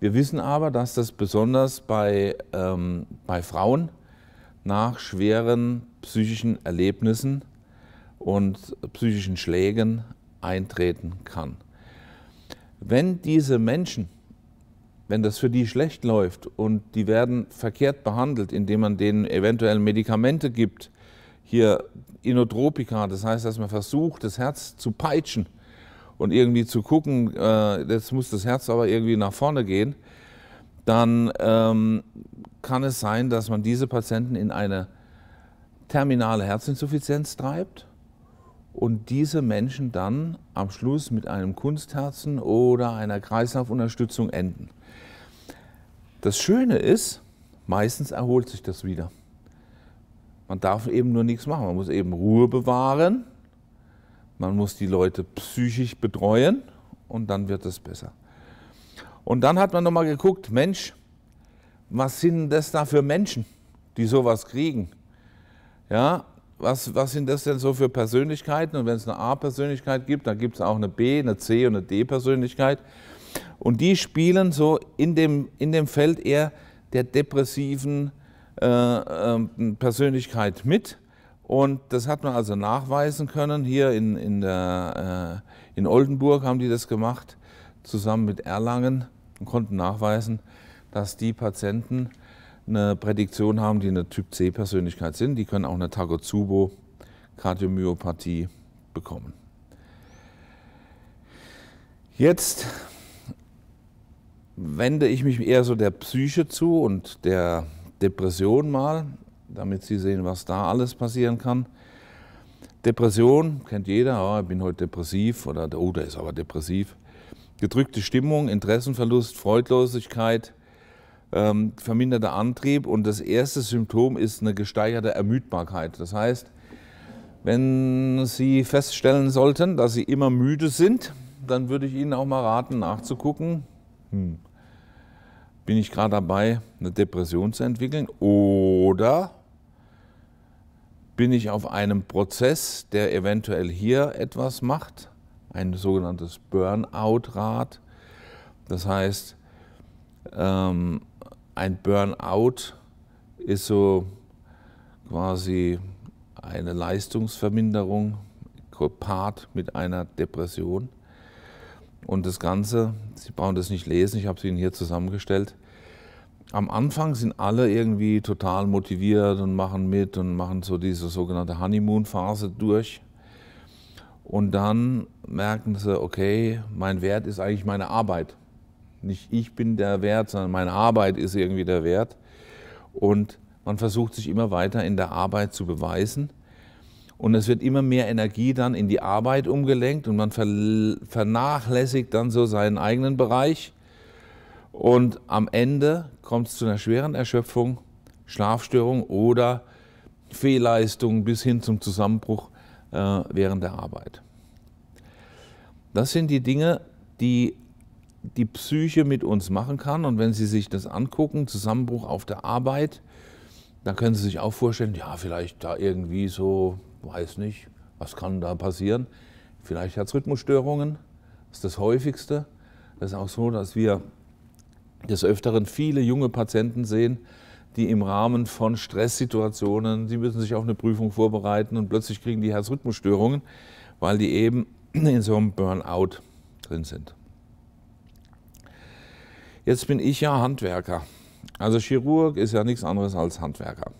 Wir wissen aber, dass das besonders bei, ähm, bei Frauen nach schweren psychischen Erlebnissen und psychischen Schlägen eintreten kann. Wenn diese Menschen wenn das für die schlecht läuft und die werden verkehrt behandelt, indem man denen eventuell Medikamente gibt, hier Inotropika, das heißt, dass man versucht, das Herz zu peitschen und irgendwie zu gucken, äh, jetzt muss das Herz aber irgendwie nach vorne gehen, dann ähm, kann es sein, dass man diese Patienten in eine terminale Herzinsuffizienz treibt und diese Menschen dann am Schluss mit einem Kunstherzen oder einer Kreislaufunterstützung enden. Das Schöne ist, meistens erholt sich das wieder. Man darf eben nur nichts machen. Man muss eben Ruhe bewahren. Man muss die Leute psychisch betreuen und dann wird es besser. Und dann hat man nochmal geguckt, Mensch, was sind das da für Menschen, die sowas kriegen? Ja, was, was sind das denn so für Persönlichkeiten? Und wenn es eine A-Persönlichkeit gibt, dann gibt es auch eine B, eine C und eine D-Persönlichkeit. Und die spielen so in dem, in dem Feld eher der depressiven äh, ähm, Persönlichkeit mit. Und das hat man also nachweisen können. Hier in, in, der, äh, in Oldenburg haben die das gemacht, zusammen mit Erlangen, und konnten nachweisen, dass die Patienten eine Prädiktion haben, die eine Typ-C-Persönlichkeit sind. Die können auch eine Takotsubo-Kardiomyopathie bekommen. Jetzt wende ich mich eher so der Psyche zu und der Depression mal, damit Sie sehen, was da alles passieren kann. Depression kennt jeder, oh, ich bin heute depressiv oder oh, der ist aber depressiv. Gedrückte Stimmung, Interessenverlust, Freudlosigkeit, ähm, verminderter Antrieb und das erste Symptom ist eine gesteigerte Ermüdbarkeit. Das heißt, wenn Sie feststellen sollten, dass Sie immer müde sind, dann würde ich Ihnen auch mal raten, nachzugucken, hm, bin ich gerade dabei, eine Depression zu entwickeln oder bin ich auf einem Prozess, der eventuell hier etwas macht, ein sogenanntes Burnout-Rad. Das heißt, ähm, ein Burnout ist so quasi eine Leistungsverminderung gepaart mit einer Depression. Und das Ganze, Sie brauchen das nicht lesen, ich habe es Ihnen hier zusammengestellt. Am Anfang sind alle irgendwie total motiviert und machen mit und machen so diese sogenannte Honeymoon-Phase durch. Und dann merken sie, okay, mein Wert ist eigentlich meine Arbeit. Nicht ich bin der Wert, sondern meine Arbeit ist irgendwie der Wert. Und man versucht sich immer weiter in der Arbeit zu beweisen. Und es wird immer mehr Energie dann in die Arbeit umgelenkt und man vernachlässigt dann so seinen eigenen Bereich. Und am Ende kommt es zu einer schweren Erschöpfung, Schlafstörung oder Fehlleistung bis hin zum Zusammenbruch äh, während der Arbeit. Das sind die Dinge, die die Psyche mit uns machen kann. Und wenn Sie sich das angucken, Zusammenbruch auf der Arbeit, dann können Sie sich auch vorstellen, ja, vielleicht da irgendwie so weiß nicht, was kann da passieren. Vielleicht Herzrhythmusstörungen, das ist das häufigste. Das ist auch so, dass wir des Öfteren viele junge Patienten sehen, die im Rahmen von Stresssituationen, die müssen sich auf eine Prüfung vorbereiten und plötzlich kriegen die Herzrhythmusstörungen, weil die eben in so einem Burnout drin sind. Jetzt bin ich ja Handwerker. Also Chirurg ist ja nichts anderes als Handwerker.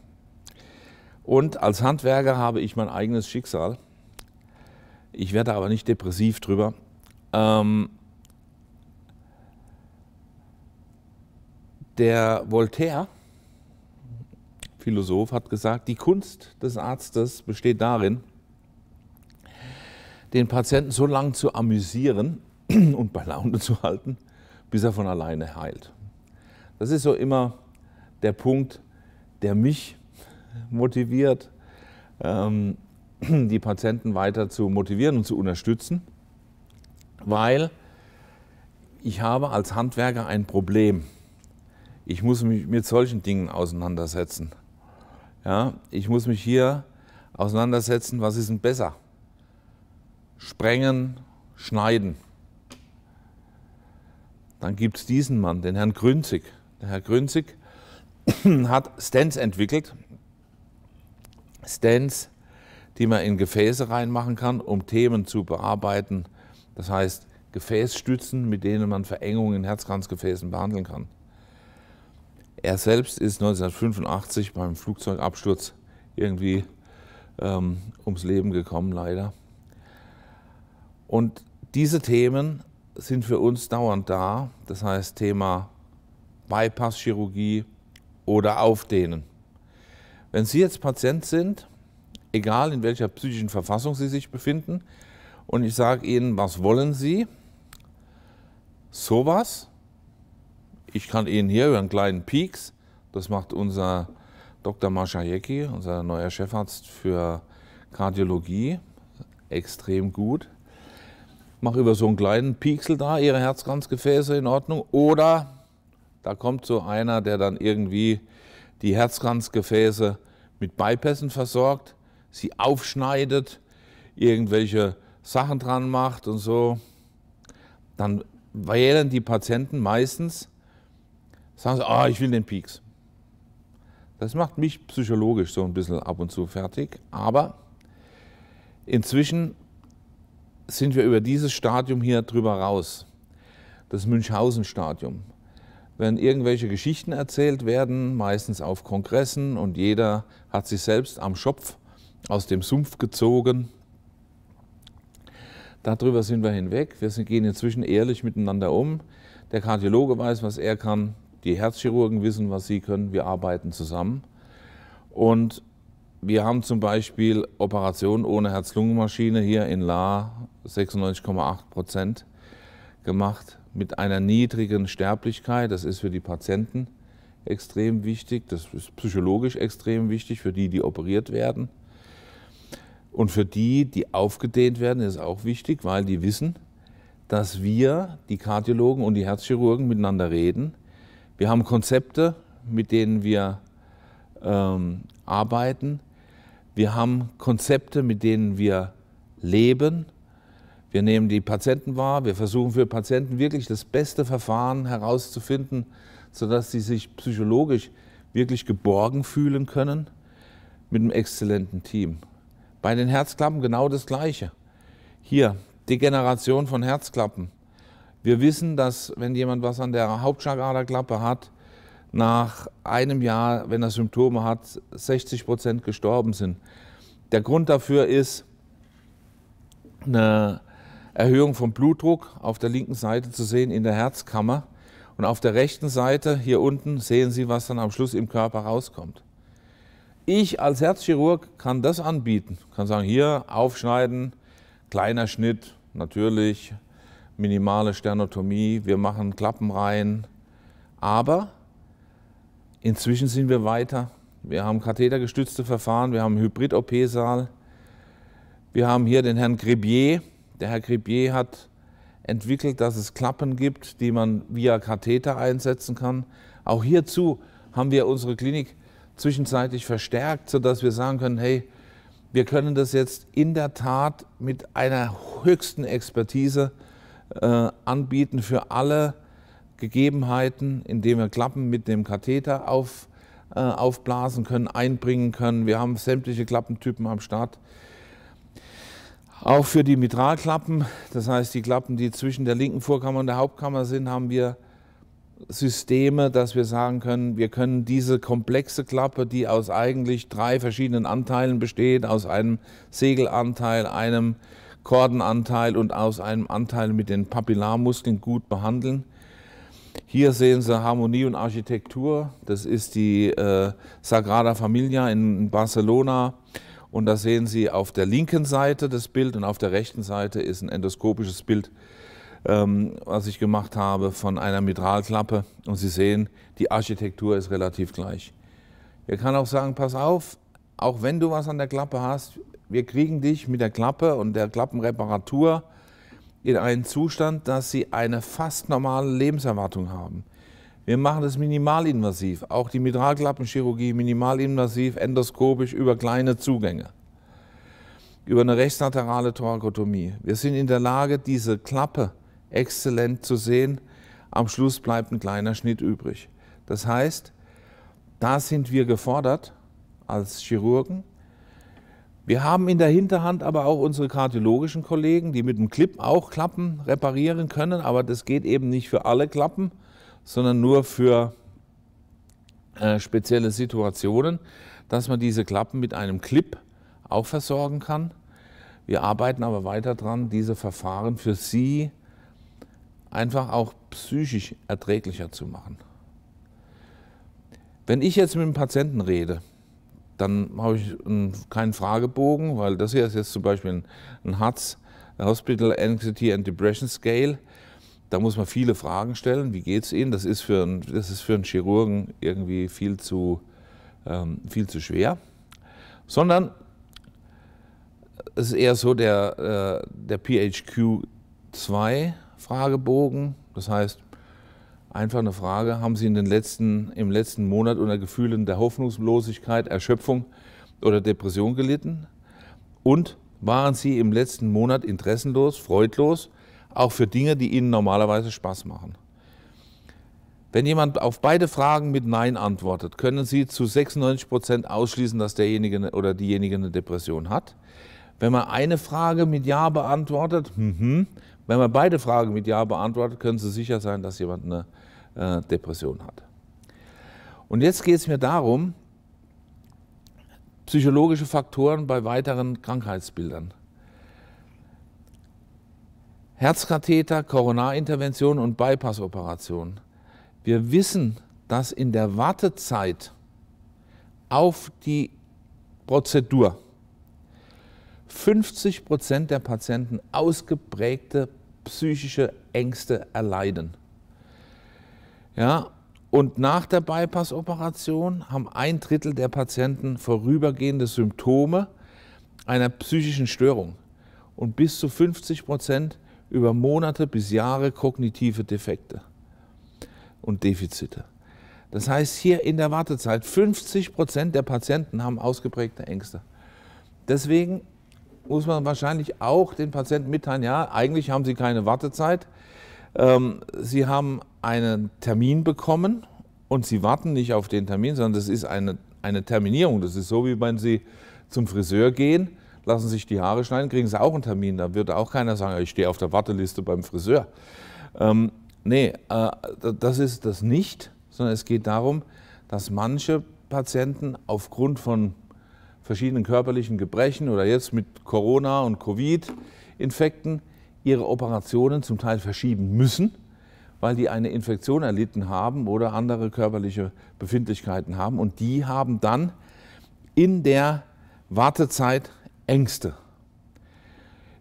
Und als Handwerker habe ich mein eigenes Schicksal. Ich werde aber nicht depressiv drüber. Ähm, der Voltaire, Philosoph, hat gesagt, die Kunst des Arztes besteht darin, den Patienten so lange zu amüsieren und bei Laune zu halten, bis er von alleine heilt. Das ist so immer der Punkt, der mich motiviert, ähm, die Patienten weiter zu motivieren und zu unterstützen, weil ich habe als Handwerker ein Problem. Ich muss mich mit solchen Dingen auseinandersetzen. Ja, ich muss mich hier auseinandersetzen, was ist denn besser? Sprengen, schneiden. Dann gibt es diesen Mann, den Herrn Grünzig. Der Herr Grünzig hat Stents entwickelt, Stents, die man in Gefäße reinmachen kann, um Themen zu bearbeiten. Das heißt Gefäßstützen, mit denen man Verengungen in Herzkranzgefäßen behandeln kann. Er selbst ist 1985 beim Flugzeugabsturz irgendwie ähm, ums Leben gekommen, leider. Und diese Themen sind für uns dauernd da. Das heißt Thema Bypasschirurgie oder Aufdehnen. Wenn Sie jetzt Patient sind, egal in welcher psychischen Verfassung Sie sich befinden, und ich sage Ihnen, was wollen Sie? Sowas? Ich kann Ihnen hier über einen kleinen Pieks, das macht unser Dr. Maschajeki, unser neuer Chefarzt für Kardiologie, extrem gut. Mach über so einen kleinen Pieksel da Ihre Herzkranzgefäße in Ordnung. Oder da kommt so einer, der dann irgendwie die Herzkranzgefäße mit Bypässen versorgt, sie aufschneidet, irgendwelche Sachen dran macht und so, dann wählen die Patienten meistens, sagen sie, ah, ich will den Pieks. Das macht mich psychologisch so ein bisschen ab und zu fertig, aber inzwischen sind wir über dieses Stadium hier drüber raus, das Münchhausen-Stadium wenn irgendwelche Geschichten erzählt werden, meistens auf Kongressen und jeder hat sich selbst am Schopf aus dem Sumpf gezogen. Darüber sind wir hinweg. Wir gehen inzwischen ehrlich miteinander um. Der Kardiologe weiß, was er kann. Die Herzchirurgen wissen, was sie können. Wir arbeiten zusammen. Und wir haben zum Beispiel Operationen ohne Herz-Lungen-Maschine hier in La 96,8 Prozent gemacht mit einer niedrigen Sterblichkeit. Das ist für die Patienten extrem wichtig, das ist psychologisch extrem wichtig für die, die operiert werden. Und für die, die aufgedehnt werden, ist auch wichtig, weil die wissen, dass wir, die Kardiologen und die Herzchirurgen, miteinander reden. Wir haben Konzepte, mit denen wir ähm, arbeiten. Wir haben Konzepte, mit denen wir leben wir nehmen die Patienten wahr, wir versuchen für Patienten wirklich das beste Verfahren herauszufinden, sodass sie sich psychologisch wirklich geborgen fühlen können mit einem exzellenten Team. Bei den Herzklappen genau das Gleiche. Hier, Degeneration von Herzklappen. Wir wissen, dass wenn jemand was an der Hauptschlagaderklappe hat, nach einem Jahr, wenn er Symptome hat, 60 Prozent gestorben sind. Der Grund dafür ist eine Erhöhung vom Blutdruck auf der linken Seite zu sehen in der Herzkammer. Und auf der rechten Seite hier unten sehen Sie, was dann am Schluss im Körper rauskommt. Ich als Herzchirurg kann das anbieten, kann sagen, hier aufschneiden, kleiner Schnitt, natürlich, minimale Sternotomie, wir machen Klappen rein. Aber inzwischen sind wir weiter. Wir haben kathetergestützte Verfahren, wir haben einen Hybrid-OP-Saal. Wir haben hier den Herrn Grebier, der Herr Gribier hat entwickelt, dass es Klappen gibt, die man via Katheter einsetzen kann. Auch hierzu haben wir unsere Klinik zwischenzeitlich verstärkt, sodass wir sagen können, hey, wir können das jetzt in der Tat mit einer höchsten Expertise äh, anbieten für alle Gegebenheiten, indem wir Klappen mit dem Katheter auf, äh, aufblasen können, einbringen können. Wir haben sämtliche Klappentypen am Start. Auch für die Mitralklappen, das heißt die Klappen, die zwischen der linken Vorkammer und der Hauptkammer sind, haben wir Systeme, dass wir sagen können, wir können diese komplexe Klappe, die aus eigentlich drei verschiedenen Anteilen besteht, aus einem Segelanteil, einem Kordenanteil und aus einem Anteil mit den Papillarmuskeln gut behandeln. Hier sehen Sie Harmonie und Architektur. Das ist die äh, Sagrada Familia in Barcelona. Und da sehen Sie auf der linken Seite das Bild und auf der rechten Seite ist ein endoskopisches Bild, ähm, was ich gemacht habe von einer Mitralklappe. Und Sie sehen, die Architektur ist relativ gleich. Er kann auch sagen, pass auf, auch wenn du was an der Klappe hast, wir kriegen dich mit der Klappe und der Klappenreparatur in einen Zustand, dass sie eine fast normale Lebenserwartung haben. Wir machen das minimalinvasiv, auch die Mitralklappenchirurgie minimalinvasiv, endoskopisch über kleine Zugänge, über eine rechtslaterale Thorakotomie. Wir sind in der Lage, diese Klappe exzellent zu sehen. Am Schluss bleibt ein kleiner Schnitt übrig. Das heißt, da sind wir gefordert als Chirurgen. Wir haben in der Hinterhand aber auch unsere kardiologischen Kollegen, die mit dem Clip auch Klappen reparieren können, aber das geht eben nicht für alle Klappen sondern nur für äh, spezielle Situationen, dass man diese Klappen mit einem Clip auch versorgen kann. Wir arbeiten aber weiter daran, diese Verfahren für Sie einfach auch psychisch erträglicher zu machen. Wenn ich jetzt mit dem Patienten rede, dann habe ich keinen Fragebogen, weil das hier ist jetzt zum Beispiel ein, ein Hospital Anxiety and Depression Scale. Da muss man viele Fragen stellen. Wie geht es Ihnen? Das ist, für einen, das ist für einen Chirurgen irgendwie viel zu, ähm, viel zu schwer. Sondern es ist eher so der, äh, der PHQ-2-Fragebogen. Das heißt, einfach eine Frage, haben Sie in den letzten, im letzten Monat unter Gefühlen der Hoffnungslosigkeit, Erschöpfung oder Depression gelitten? Und waren Sie im letzten Monat interessenlos, freudlos, auch für Dinge, die ihnen normalerweise Spaß machen. Wenn jemand auf beide Fragen mit Nein antwortet, können Sie zu 96 Prozent ausschließen, dass derjenige oder diejenige eine Depression hat. Wenn man eine Frage mit Ja beantwortet, mhm. wenn man beide Fragen mit Ja beantwortet, können Sie sicher sein, dass jemand eine äh, Depression hat. Und jetzt geht es mir darum, psychologische Faktoren bei weiteren Krankheitsbildern. Herzkatheter, Koronarintervention und Bypassoperation. Wir wissen, dass in der Wartezeit auf die Prozedur 50 Prozent der Patienten ausgeprägte psychische Ängste erleiden. Ja, und nach der Bypass-Operation haben ein Drittel der Patienten vorübergehende Symptome einer psychischen Störung. Und bis zu 50 Prozent über Monate bis Jahre kognitive Defekte und Defizite. Das heißt, hier in der Wartezeit 50 Prozent der Patienten haben ausgeprägte Ängste. Deswegen muss man wahrscheinlich auch den Patienten mitteilen, ja, eigentlich haben sie keine Wartezeit. Ähm, sie haben einen Termin bekommen und sie warten nicht auf den Termin, sondern das ist eine, eine Terminierung. Das ist so, wie wenn sie zum Friseur gehen lassen sich die Haare schneiden, kriegen sie auch einen Termin. Da wird auch keiner sagen, ich stehe auf der Warteliste beim Friseur. Ähm, nee, äh, das ist das nicht, sondern es geht darum, dass manche Patienten aufgrund von verschiedenen körperlichen Gebrechen oder jetzt mit Corona und Covid-Infekten ihre Operationen zum Teil verschieben müssen, weil die eine Infektion erlitten haben oder andere körperliche Befindlichkeiten haben. Und die haben dann in der Wartezeit Ängste.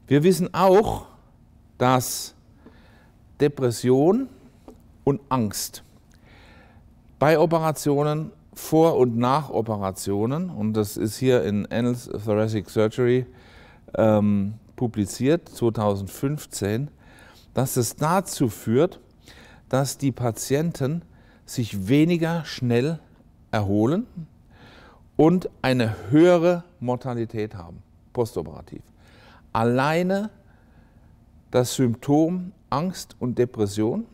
Wir wissen auch, dass Depression und Angst bei Operationen, vor und nach Operationen, und das ist hier in Annals Thoracic Surgery ähm, publiziert 2015, dass es dazu führt, dass die Patienten sich weniger schnell erholen und eine höhere Mortalität haben postoperativ. Alleine das Symptom Angst und Depression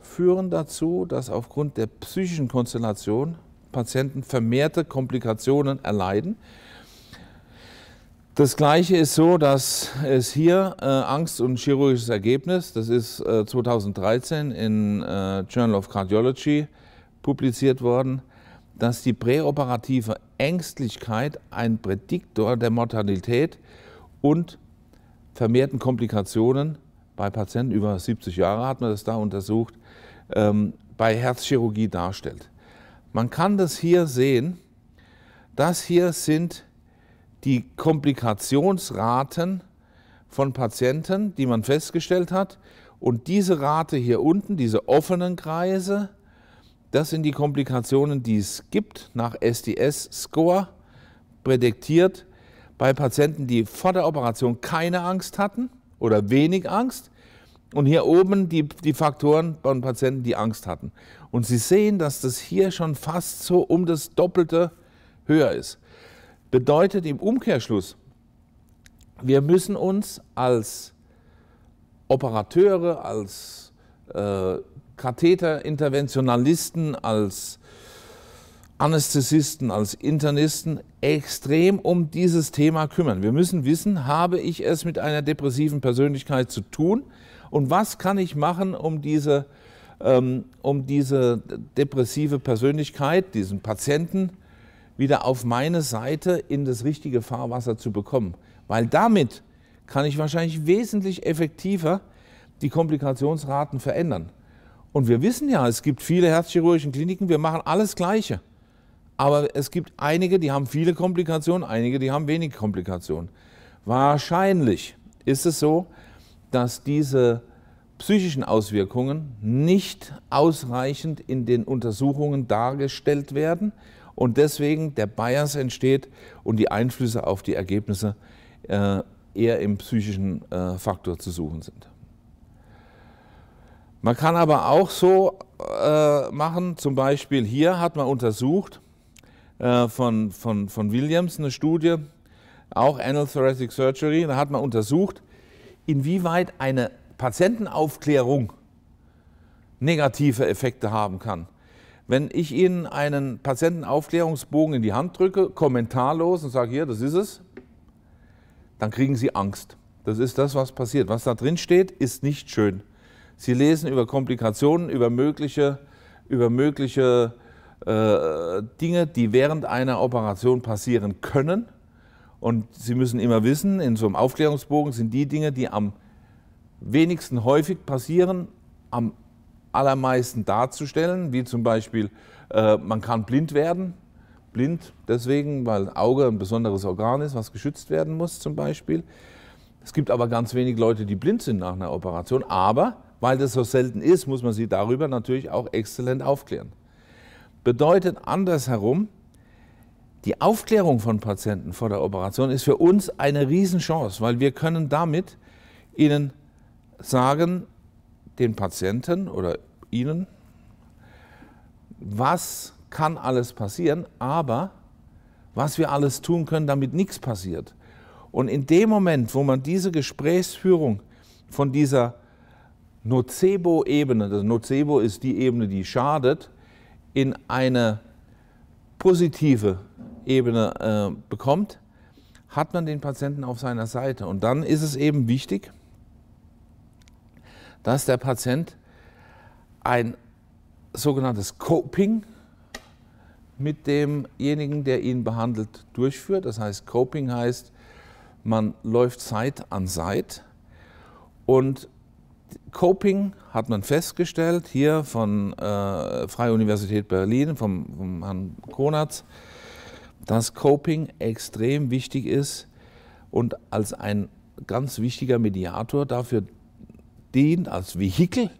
führen dazu, dass aufgrund der psychischen Konstellation Patienten vermehrte Komplikationen erleiden. Das Gleiche ist so, dass es hier äh, Angst und chirurgisches Ergebnis, das ist äh, 2013 in äh, Journal of Cardiology publiziert worden, dass die präoperative Ängstlichkeit ein Prädiktor der Mortalität und vermehrten Komplikationen bei Patienten über 70 Jahre hat man das da untersucht, ähm, bei Herzchirurgie darstellt. Man kann das hier sehen. Das hier sind die Komplikationsraten von Patienten, die man festgestellt hat. Und diese Rate hier unten, diese offenen Kreise, das sind die Komplikationen, die es gibt nach SDS-Score, prädiktiert bei Patienten, die vor der Operation keine Angst hatten oder wenig Angst. Und hier oben die, die Faktoren bei Patienten, die Angst hatten. Und Sie sehen, dass das hier schon fast so um das Doppelte höher ist. Bedeutet im Umkehrschluss, wir müssen uns als Operateure, als äh, Katheterinterventionalisten, als Anästhesisten, als Internisten extrem um dieses Thema kümmern. Wir müssen wissen, habe ich es mit einer depressiven Persönlichkeit zu tun und was kann ich machen, um diese, ähm, um diese depressive Persönlichkeit, diesen Patienten wieder auf meine Seite in das richtige Fahrwasser zu bekommen. Weil damit kann ich wahrscheinlich wesentlich effektiver die Komplikationsraten verändern. Und wir wissen ja, es gibt viele herzchirurgische Kliniken, wir machen alles Gleiche. Aber es gibt einige, die haben viele Komplikationen, einige, die haben wenig Komplikationen. Wahrscheinlich ist es so, dass diese psychischen Auswirkungen nicht ausreichend in den Untersuchungen dargestellt werden und deswegen der Bias entsteht und die Einflüsse auf die Ergebnisse äh, eher im psychischen äh, Faktor zu suchen sind. Man kann aber auch so äh, machen, zum Beispiel hier hat man untersucht äh, von, von, von Williams eine Studie, auch Anal Thoracic Surgery, da hat man untersucht, inwieweit eine Patientenaufklärung negative Effekte haben kann. Wenn ich Ihnen einen Patientenaufklärungsbogen in die Hand drücke, kommentarlos und sage, hier, das ist es, dann kriegen Sie Angst. Das ist das, was passiert. Was da drin steht, ist nicht schön. Sie lesen über Komplikationen, über mögliche, über mögliche äh, Dinge, die während einer Operation passieren können. Und Sie müssen immer wissen, in so einem Aufklärungsbogen sind die Dinge, die am wenigsten häufig passieren, am allermeisten darzustellen, wie zum Beispiel, äh, man kann blind werden. Blind deswegen, weil Auge ein besonderes Organ ist, was geschützt werden muss zum Beispiel. Es gibt aber ganz wenig Leute, die blind sind nach einer Operation. Aber weil das so selten ist, muss man sie darüber natürlich auch exzellent aufklären. Bedeutet andersherum, die Aufklärung von Patienten vor der Operation ist für uns eine Riesenchance, weil wir können damit ihnen sagen, den Patienten oder ihnen, was kann alles passieren, aber was wir alles tun können, damit nichts passiert. Und in dem Moment, wo man diese Gesprächsführung von dieser Nocebo-Ebene, das Nocebo ist die Ebene, die schadet, in eine positive Ebene äh, bekommt, hat man den Patienten auf seiner Seite. Und dann ist es eben wichtig, dass der Patient ein sogenanntes Coping mit demjenigen, der ihn behandelt, durchführt. Das heißt, Coping heißt, man läuft Zeit an Zeit und Coping hat man festgestellt, hier von äh, Freie Universität Berlin, vom, vom Herrn Konatz, dass Coping extrem wichtig ist und als ein ganz wichtiger Mediator dafür dient, als Vehikel,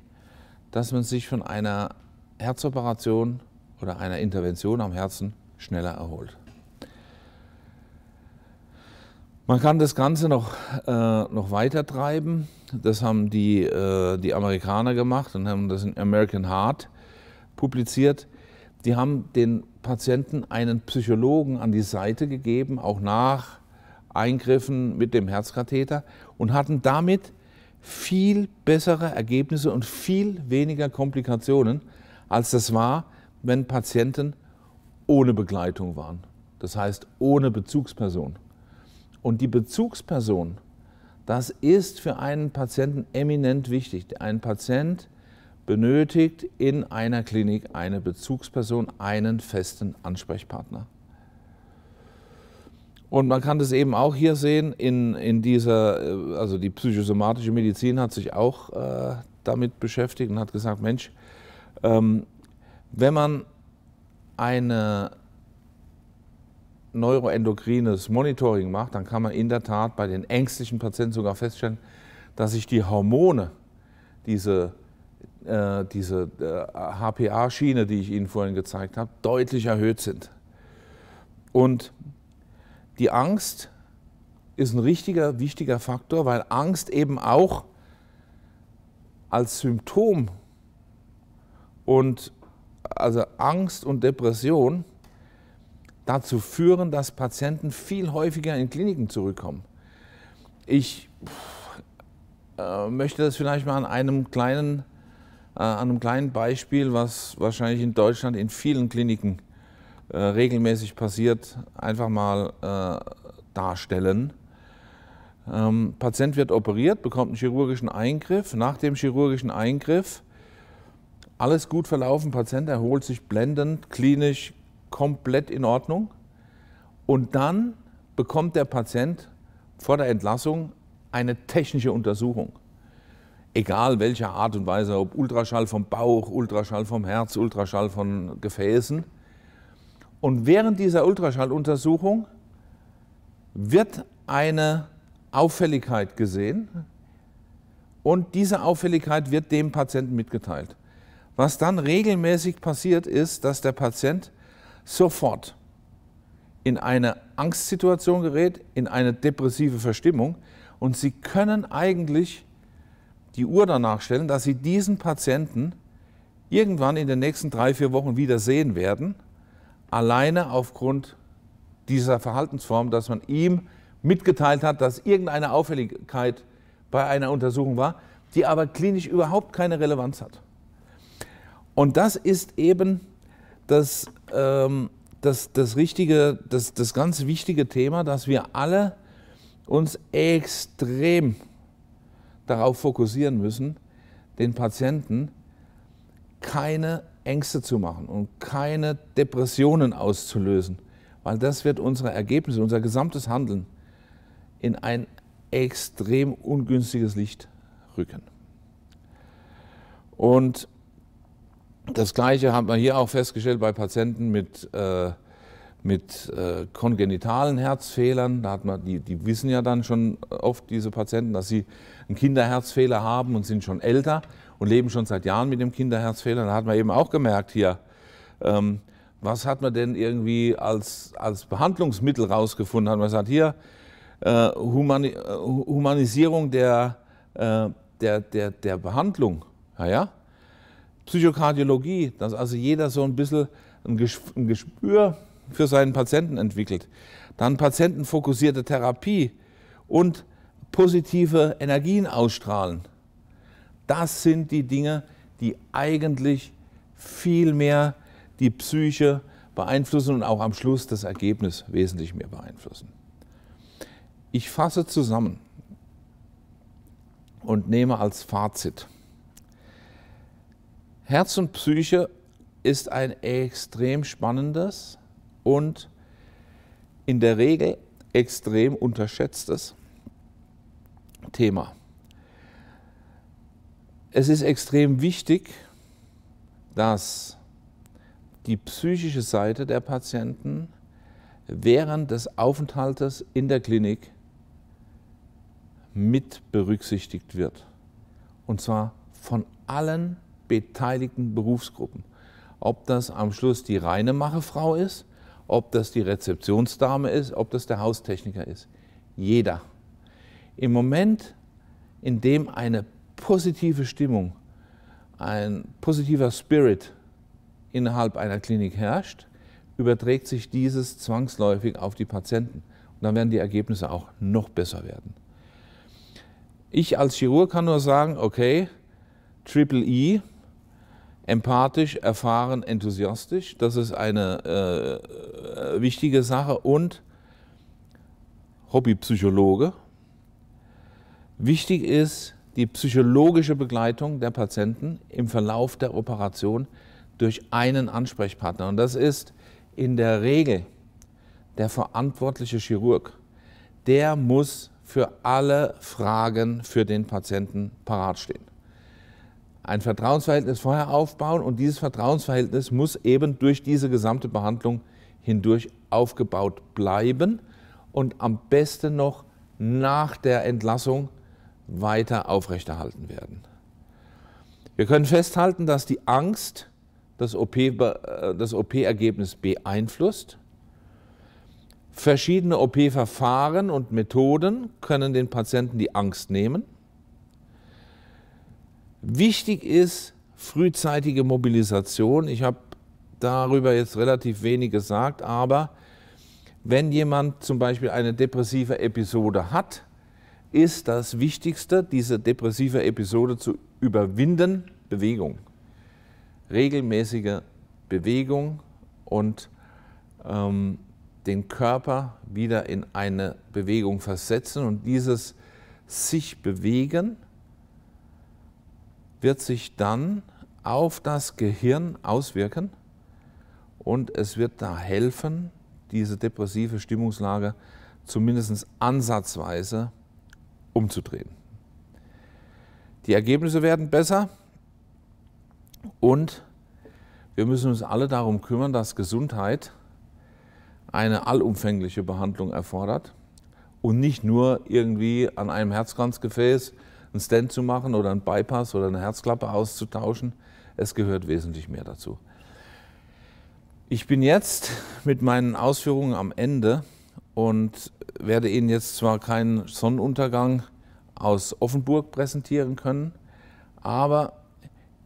dass man sich von einer Herzoperation oder einer Intervention am Herzen schneller erholt. Man kann das Ganze noch, äh, noch weiter treiben. Das haben die, äh, die Amerikaner gemacht und haben das in American Heart publiziert. Die haben den Patienten einen Psychologen an die Seite gegeben, auch nach Eingriffen mit dem Herzkatheter und hatten damit viel bessere Ergebnisse und viel weniger Komplikationen, als das war, wenn Patienten ohne Begleitung waren. Das heißt, ohne Bezugsperson. Und die Bezugsperson, das ist für einen Patienten eminent wichtig. Ein Patient benötigt in einer Klinik eine Bezugsperson, einen festen Ansprechpartner. Und man kann das eben auch hier sehen, in, in dieser, äh, also die psychosomatische Medizin hat sich auch äh, damit beschäftigt und hat gesagt, Mensch, ähm, wenn man eine neuroendokrines Monitoring macht, dann kann man in der Tat bei den ängstlichen Patienten sogar feststellen, dass sich die Hormone, diese, äh, diese HPA-Schiene, äh, die ich Ihnen vorhin gezeigt habe, deutlich erhöht sind. Und die Angst ist ein richtiger, wichtiger Faktor, weil Angst eben auch als Symptom und also Angst und Depression dazu führen, dass Patienten viel häufiger in Kliniken zurückkommen. Ich äh, möchte das vielleicht mal an einem kleinen, äh, an einem kleinen Beispiel, was wahrscheinlich in Deutschland in vielen Kliniken äh, regelmäßig passiert, einfach mal darstellen. Ähm, Patient wird operiert, bekommt einen chirurgischen Eingriff. Nach dem chirurgischen Eingriff alles gut verlaufen, Patient erholt sich blendend, klinisch komplett in Ordnung. Und dann bekommt der Patient vor der Entlassung eine technische Untersuchung. Egal welcher Art und Weise, ob Ultraschall vom Bauch, Ultraschall vom Herz, Ultraschall von Gefäßen. Und während dieser Ultraschalluntersuchung wird eine Auffälligkeit gesehen und diese Auffälligkeit wird dem Patienten mitgeteilt. Was dann regelmäßig passiert ist, dass der Patient sofort in eine Angstsituation gerät, in eine depressive Verstimmung. Und Sie können eigentlich die Uhr danach stellen, dass Sie diesen Patienten irgendwann in den nächsten drei, vier Wochen wieder sehen werden, alleine aufgrund dieser Verhaltensform, dass man ihm mitgeteilt hat, dass irgendeine Auffälligkeit bei einer Untersuchung war, die aber klinisch überhaupt keine Relevanz hat. Und das ist eben dass ähm, das, das richtige, das, das ganz wichtige Thema, dass wir alle uns extrem darauf fokussieren müssen, den Patienten keine Ängste zu machen und keine Depressionen auszulösen, weil das wird unsere Ergebnisse, unser gesamtes Handeln in ein extrem ungünstiges Licht rücken. Und das Gleiche haben wir hier auch festgestellt bei Patienten mit, äh, mit äh, kongenitalen Herzfehlern. Da hat man, die, die wissen ja dann schon oft, diese Patienten, dass sie einen Kinderherzfehler haben und sind schon älter und leben schon seit Jahren mit dem Kinderherzfehler. Da hat man eben auch gemerkt hier, ähm, was hat man denn irgendwie als, als Behandlungsmittel rausgefunden? Hat man gesagt, hier, äh, Humani äh, Humanisierung der, äh, der, der, der Behandlung. Ja, ja? Psychokardiologie, dass also jeder so ein bisschen ein Gespür für seinen Patienten entwickelt. Dann patientenfokussierte Therapie und positive Energien ausstrahlen. Das sind die Dinge, die eigentlich viel mehr die Psyche beeinflussen und auch am Schluss das Ergebnis wesentlich mehr beeinflussen. Ich fasse zusammen und nehme als Fazit Herz und Psyche ist ein extrem spannendes und in der Regel extrem unterschätztes Thema. Es ist extrem wichtig, dass die psychische Seite der Patienten während des Aufenthaltes in der Klinik mit berücksichtigt wird. Und zwar von allen Patienten beteiligten Berufsgruppen. Ob das am Schluss die reine Machefrau ist, ob das die Rezeptionsdame ist, ob das der Haustechniker ist. Jeder. Im Moment, in dem eine positive Stimmung, ein positiver Spirit innerhalb einer Klinik herrscht, überträgt sich dieses zwangsläufig auf die Patienten. Und dann werden die Ergebnisse auch noch besser werden. Ich als Chirurg kann nur sagen, okay, Triple E, empathisch, erfahren, enthusiastisch. Das ist eine äh, wichtige Sache. Und Hobbypsychologe. Wichtig ist die psychologische Begleitung der Patienten im Verlauf der Operation durch einen Ansprechpartner. Und das ist in der Regel der verantwortliche Chirurg. Der muss für alle Fragen für den Patienten parat stehen ein Vertrauensverhältnis vorher aufbauen und dieses Vertrauensverhältnis muss eben durch diese gesamte Behandlung hindurch aufgebaut bleiben und am besten noch nach der Entlassung weiter aufrechterhalten werden. Wir können festhalten, dass die Angst das OP-Ergebnis äh, OP beeinflusst. Verschiedene OP-Verfahren und Methoden können den Patienten die Angst nehmen. Wichtig ist frühzeitige Mobilisation. Ich habe darüber jetzt relativ wenig gesagt, aber wenn jemand zum Beispiel eine depressive Episode hat, ist das Wichtigste, diese depressive Episode zu überwinden, Bewegung. Regelmäßige Bewegung und ähm, den Körper wieder in eine Bewegung versetzen und dieses sich bewegen wird sich dann auf das Gehirn auswirken und es wird da helfen, diese depressive Stimmungslage zumindest ansatzweise umzudrehen. Die Ergebnisse werden besser und wir müssen uns alle darum kümmern, dass Gesundheit eine allumfängliche Behandlung erfordert und nicht nur irgendwie an einem Herzkranzgefäß einen Stent zu machen oder einen Bypass oder eine Herzklappe auszutauschen. Es gehört wesentlich mehr dazu. Ich bin jetzt mit meinen Ausführungen am Ende und werde Ihnen jetzt zwar keinen Sonnenuntergang aus Offenburg präsentieren können, aber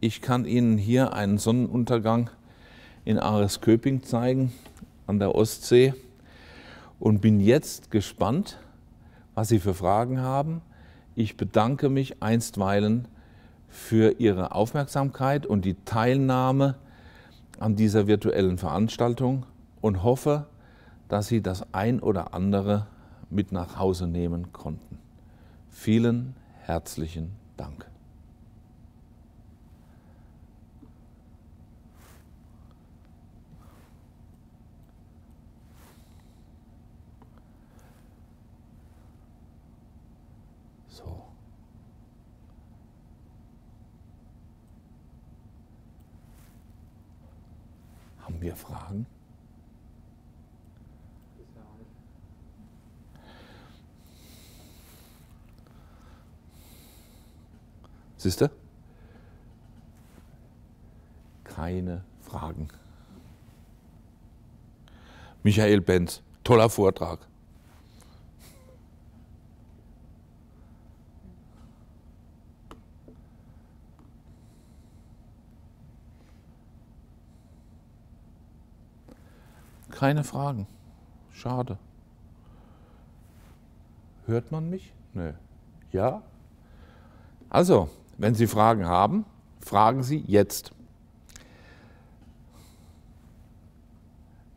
ich kann Ihnen hier einen Sonnenuntergang in Aresköping zeigen, an der Ostsee, und bin jetzt gespannt, was Sie für Fragen haben ich bedanke mich einstweilen für Ihre Aufmerksamkeit und die Teilnahme an dieser virtuellen Veranstaltung und hoffe, dass Sie das ein oder andere mit nach Hause nehmen konnten. Vielen herzlichen Dank. wir fragen? Siehst du? Keine Fragen. Michael Benz, toller Vortrag. keine Fragen. Schade. Hört man mich? Nö. Ja? Also, wenn Sie Fragen haben, fragen Sie jetzt.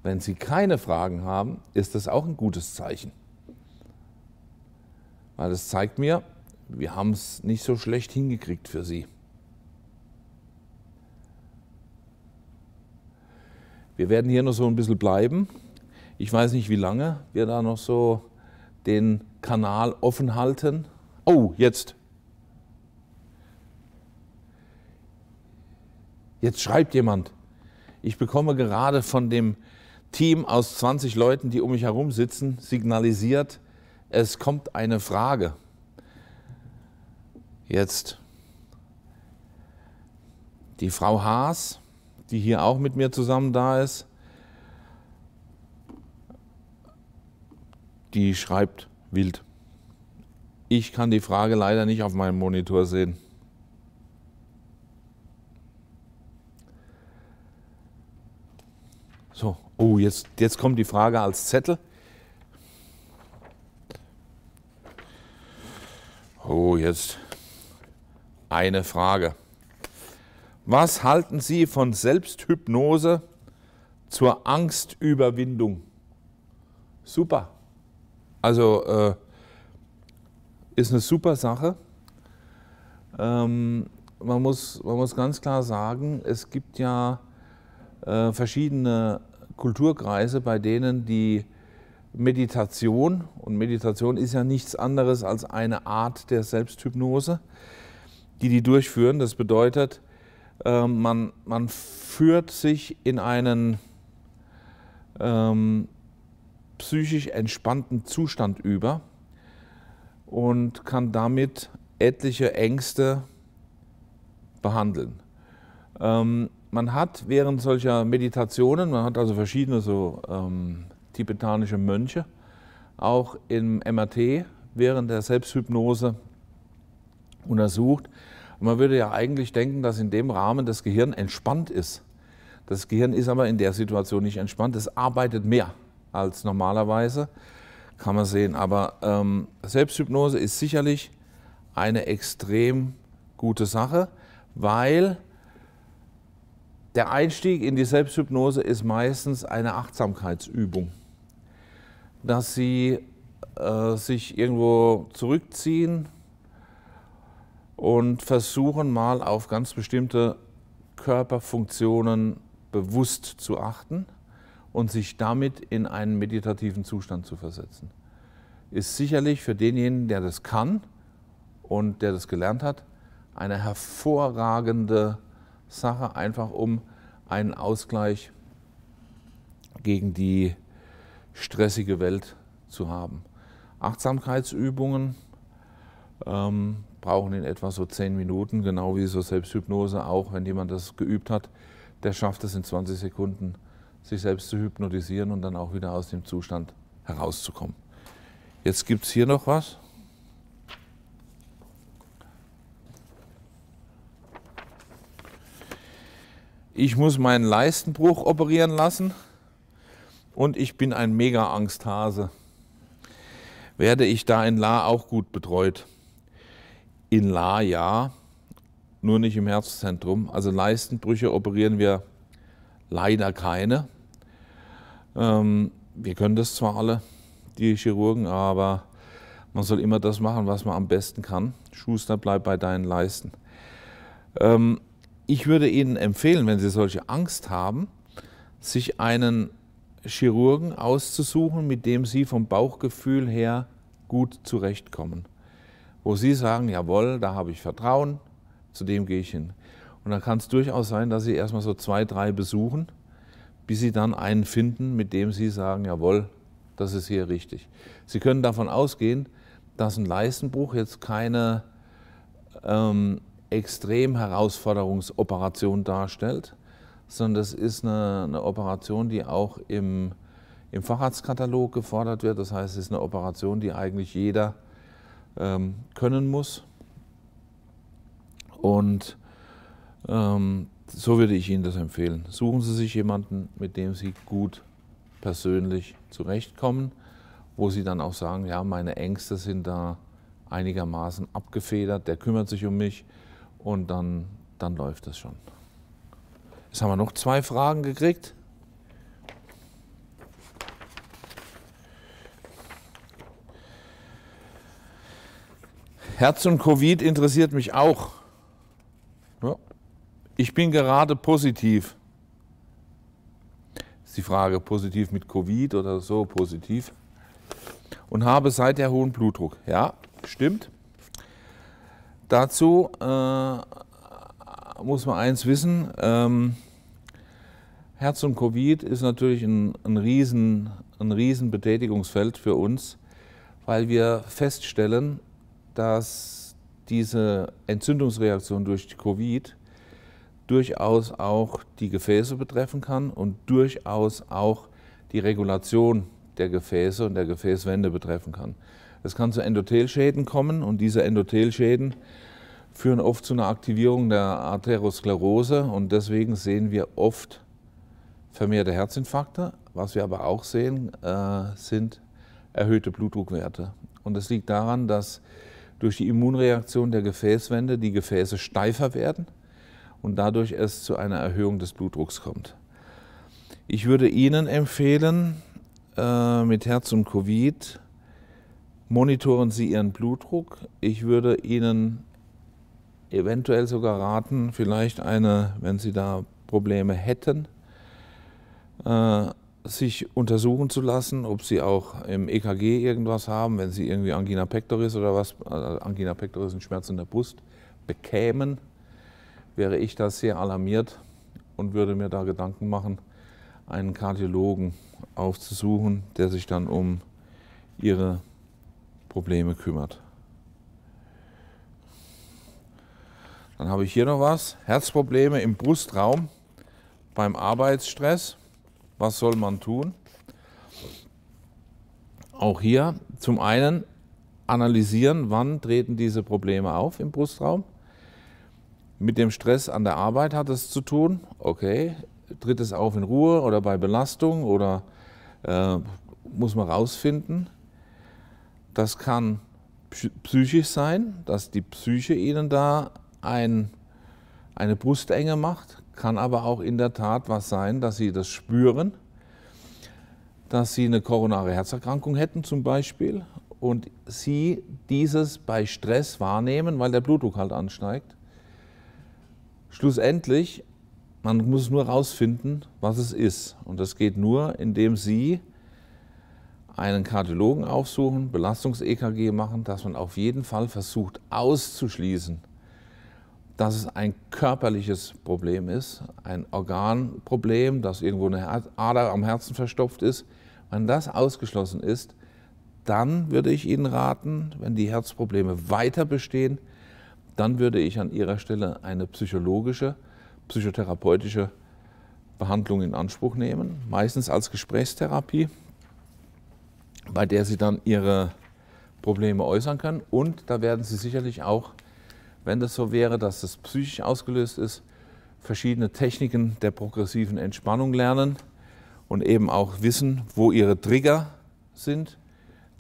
Wenn Sie keine Fragen haben, ist das auch ein gutes Zeichen. Weil es zeigt mir, wir haben es nicht so schlecht hingekriegt für Sie. Wir werden hier noch so ein bisschen bleiben. Ich weiß nicht, wie lange wir da noch so den Kanal offen halten. Oh, jetzt. Jetzt schreibt jemand. Ich bekomme gerade von dem Team aus 20 Leuten, die um mich herum sitzen, signalisiert, es kommt eine Frage. Jetzt. Die Frau Haas die hier auch mit mir zusammen da ist, die schreibt wild. Ich kann die Frage leider nicht auf meinem Monitor sehen. So, oh, jetzt, jetzt kommt die Frage als Zettel. Oh, jetzt eine Frage. Was halten Sie von Selbsthypnose zur Angstüberwindung? Super. Also äh, ist eine super Sache. Ähm, man, muss, man muss ganz klar sagen, es gibt ja äh, verschiedene Kulturkreise, bei denen die Meditation, und Meditation ist ja nichts anderes als eine Art der Selbsthypnose, die die durchführen. Das bedeutet, ähm, man, man führt sich in einen ähm, psychisch entspannten Zustand über und kann damit etliche Ängste behandeln. Ähm, man hat während solcher Meditationen, man hat also verschiedene so ähm, tibetanische Mönche, auch im MRT während der Selbsthypnose untersucht, man würde ja eigentlich denken, dass in dem Rahmen das Gehirn entspannt ist. Das Gehirn ist aber in der Situation nicht entspannt. Es arbeitet mehr als normalerweise, kann man sehen. Aber ähm, Selbsthypnose ist sicherlich eine extrem gute Sache, weil der Einstieg in die Selbsthypnose ist meistens eine Achtsamkeitsübung, dass Sie äh, sich irgendwo zurückziehen, und versuchen mal auf ganz bestimmte Körperfunktionen bewusst zu achten und sich damit in einen meditativen Zustand zu versetzen. Ist sicherlich für denjenigen, der das kann und der das gelernt hat, eine hervorragende Sache, einfach um einen Ausgleich gegen die stressige Welt zu haben. Achtsamkeitsübungen ähm, brauchen in etwa so zehn Minuten, genau wie so Selbsthypnose auch, wenn jemand das geübt hat, der schafft es in 20 Sekunden, sich selbst zu hypnotisieren und dann auch wieder aus dem Zustand herauszukommen. Jetzt gibt es hier noch was. Ich muss meinen Leistenbruch operieren lassen und ich bin ein Mega-Angsthase. Werde ich da in La auch gut betreut? in La ja, nur nicht im Herzzentrum. Also Leistenbrüche operieren wir leider keine. Ähm, wir können das zwar alle, die Chirurgen, aber man soll immer das machen, was man am besten kann. Schuster, bleib bei deinen Leisten. Ähm, ich würde Ihnen empfehlen, wenn Sie solche Angst haben, sich einen Chirurgen auszusuchen, mit dem Sie vom Bauchgefühl her gut zurechtkommen wo Sie sagen, jawohl, da habe ich Vertrauen, zu dem gehe ich hin. Und dann kann es durchaus sein, dass Sie erstmal so zwei, drei besuchen, bis Sie dann einen finden, mit dem Sie sagen, jawohl, das ist hier richtig. Sie können davon ausgehen, dass ein Leistenbruch jetzt keine ähm, extrem Herausforderungsoperation darstellt, sondern das ist eine, eine Operation, die auch im, im Facharztkatalog gefordert wird. Das heißt, es ist eine Operation, die eigentlich jeder ähm, können muss. Und ähm, so würde ich Ihnen das empfehlen. Suchen Sie sich jemanden, mit dem Sie gut persönlich zurechtkommen, wo Sie dann auch sagen, ja, meine Ängste sind da einigermaßen abgefedert, der kümmert sich um mich und dann, dann läuft das schon. Jetzt haben wir noch zwei Fragen gekriegt. Herz und Covid interessiert mich auch. Ich bin gerade positiv. ist die Frage, positiv mit Covid oder so, positiv. Und habe seither hohen Blutdruck. Ja, stimmt. Dazu äh, muss man eins wissen. Ähm, Herz und Covid ist natürlich ein, ein, riesen, ein riesen Betätigungsfeld für uns, weil wir feststellen, dass diese Entzündungsreaktion durch Covid durchaus auch die Gefäße betreffen kann und durchaus auch die Regulation der Gefäße und der Gefäßwände betreffen kann. Es kann zu Endothelschäden kommen und diese Endothelschäden führen oft zu einer Aktivierung der Arteriosklerose und deswegen sehen wir oft vermehrte Herzinfarkte. Was wir aber auch sehen, äh, sind erhöhte Blutdruckwerte. Und das liegt daran, dass durch die Immunreaktion der Gefäßwände die Gefäße steifer werden und dadurch es zu einer Erhöhung des Blutdrucks kommt. Ich würde Ihnen empfehlen, äh, mit Herz und Covid monitoren Sie Ihren Blutdruck. Ich würde Ihnen eventuell sogar raten, vielleicht eine, wenn Sie da Probleme hätten, äh, sich untersuchen zu lassen, ob sie auch im EKG irgendwas haben, wenn sie irgendwie Angina pectoris oder was, also Angina pectoris ein Schmerz in der Brust bekämen, wäre ich da sehr alarmiert und würde mir da Gedanken machen, einen Kardiologen aufzusuchen, der sich dann um ihre Probleme kümmert. Dann habe ich hier noch was, Herzprobleme im Brustraum beim Arbeitsstress. Was soll man tun? Auch hier zum einen analysieren, wann treten diese Probleme auf im Brustraum. Mit dem Stress an der Arbeit hat es zu tun. Okay, tritt es auf in Ruhe oder bei Belastung oder äh, muss man rausfinden. Das kann psychisch sein, dass die Psyche ihnen da ein, eine Brustenge macht, kann aber auch in der Tat was sein, dass sie das spüren, dass sie eine koronare Herzerkrankung hätten zum Beispiel und sie dieses bei Stress wahrnehmen, weil der Blutdruck halt ansteigt. Schlussendlich, man muss nur herausfinden, was es ist. Und das geht nur, indem sie einen Kardiologen aufsuchen, Belastungs-EKG machen, dass man auf jeden Fall versucht auszuschließen, dass es ein körperliches Problem ist, ein Organproblem, dass irgendwo eine Ader am Herzen verstopft ist. Wenn das ausgeschlossen ist, dann würde ich Ihnen raten, wenn die Herzprobleme weiter bestehen, dann würde ich an Ihrer Stelle eine psychologische, psychotherapeutische Behandlung in Anspruch nehmen, meistens als Gesprächstherapie, bei der Sie dann Ihre Probleme äußern können und da werden Sie sicherlich auch wenn das so wäre, dass es psychisch ausgelöst ist, verschiedene Techniken der progressiven Entspannung lernen und eben auch wissen, wo ihre Trigger sind,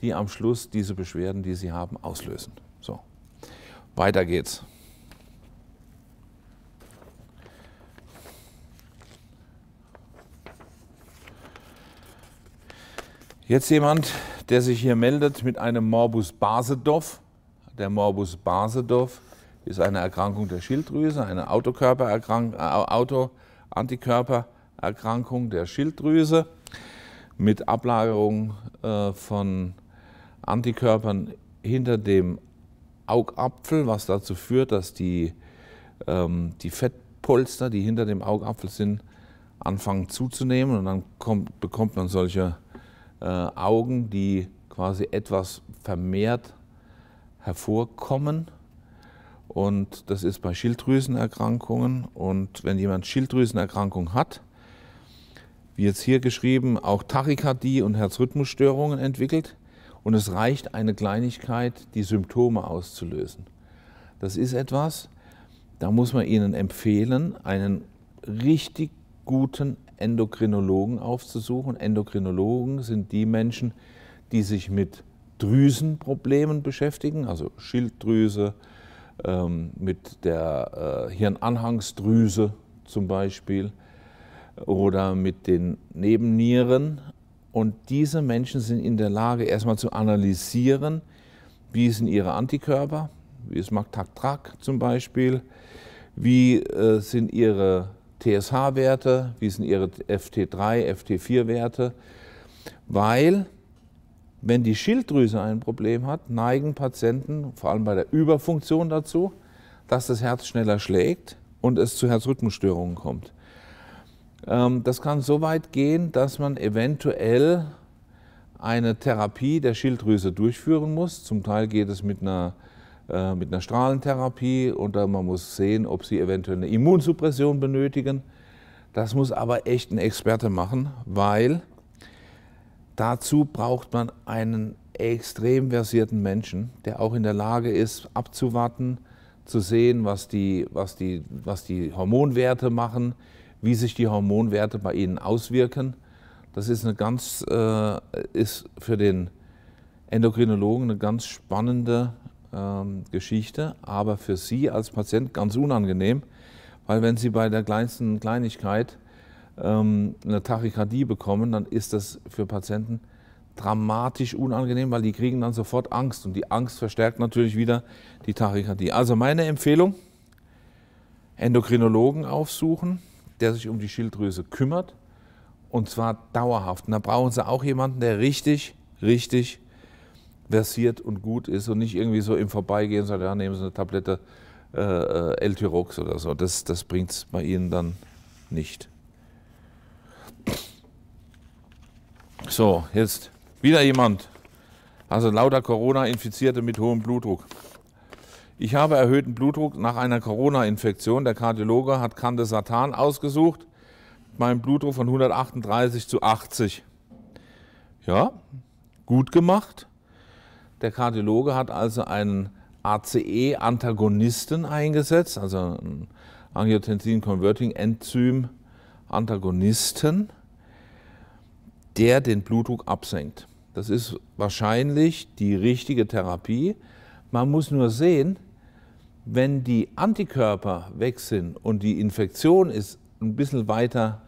die am Schluss diese Beschwerden, die sie haben, auslösen. So, weiter geht's. Jetzt jemand, der sich hier meldet mit einem Morbus Basedorf. Der Morbus Basedorf ist eine Erkrankung der Schilddrüse, eine Autoantikörpererkrankung äh, der Schilddrüse mit Ablagerung äh, von Antikörpern hinter dem Augapfel, was dazu führt, dass die, ähm, die Fettpolster, die hinter dem Augapfel sind, anfangen zuzunehmen und dann kommt, bekommt man solche äh, Augen, die quasi etwas vermehrt hervorkommen und das ist bei Schilddrüsenerkrankungen. Und wenn jemand Schilddrüsenerkrankung hat, wie jetzt hier geschrieben, auch Tachykardie und Herzrhythmusstörungen entwickelt. Und es reicht eine Kleinigkeit, die Symptome auszulösen. Das ist etwas, da muss man Ihnen empfehlen, einen richtig guten Endokrinologen aufzusuchen. Endokrinologen sind die Menschen, die sich mit Drüsenproblemen beschäftigen, also Schilddrüse, ähm, mit der äh, Hirnanhangsdrüse zum Beispiel oder mit den Nebennieren. Und diese Menschen sind in der Lage, erstmal zu analysieren, wie sind ihre Antikörper, wie ist MAC-TAC-TRAC zum Beispiel, wie äh, sind ihre TSH-Werte, wie sind ihre FT3, FT4-Werte, weil wenn die Schilddrüse ein Problem hat, neigen Patienten vor allem bei der Überfunktion dazu, dass das Herz schneller schlägt und es zu Herzrhythmusstörungen kommt. Ähm, das kann so weit gehen, dass man eventuell eine Therapie der Schilddrüse durchführen muss. Zum Teil geht es mit einer, äh, mit einer Strahlentherapie und man muss sehen, ob sie eventuell eine Immunsuppression benötigen. Das muss aber echt ein Experte machen, weil Dazu braucht man einen extrem versierten Menschen, der auch in der Lage ist, abzuwarten, zu sehen, was die, was die, was die Hormonwerte machen, wie sich die Hormonwerte bei ihnen auswirken. Das ist, eine ganz, äh, ist für den Endokrinologen eine ganz spannende ähm, Geschichte, aber für Sie als Patient ganz unangenehm, weil wenn Sie bei der kleinsten Kleinigkeit ähm, eine Tachykardie bekommen, dann ist das für Patienten dramatisch unangenehm, weil die kriegen dann sofort Angst und die Angst verstärkt natürlich wieder die Tachykardie. Also meine Empfehlung, Endokrinologen aufsuchen, der sich um die Schilddrüse kümmert und zwar dauerhaft. Und da brauchen sie auch jemanden, der richtig, richtig versiert und gut ist und nicht irgendwie so im Vorbeigehen sagt, ja, nehmen Sie eine Tablette äh, äh L-Tyrox oder so. Das, das bringt es bei Ihnen dann nicht. So, jetzt wieder jemand. Also lauter Corona-Infizierte mit hohem Blutdruck. Ich habe erhöhten Blutdruck nach einer Corona-Infektion. Der Kardiologe hat Kante Satan ausgesucht. Mein Blutdruck von 138 zu 80. Ja, gut gemacht. Der Kardiologe hat also einen ACE-Antagonisten eingesetzt, also einen Angiotensin-Converting-Enzym-Antagonisten der den Blutdruck absenkt. Das ist wahrscheinlich die richtige Therapie. Man muss nur sehen, wenn die Antikörper weg sind und die Infektion ist ein bisschen weiter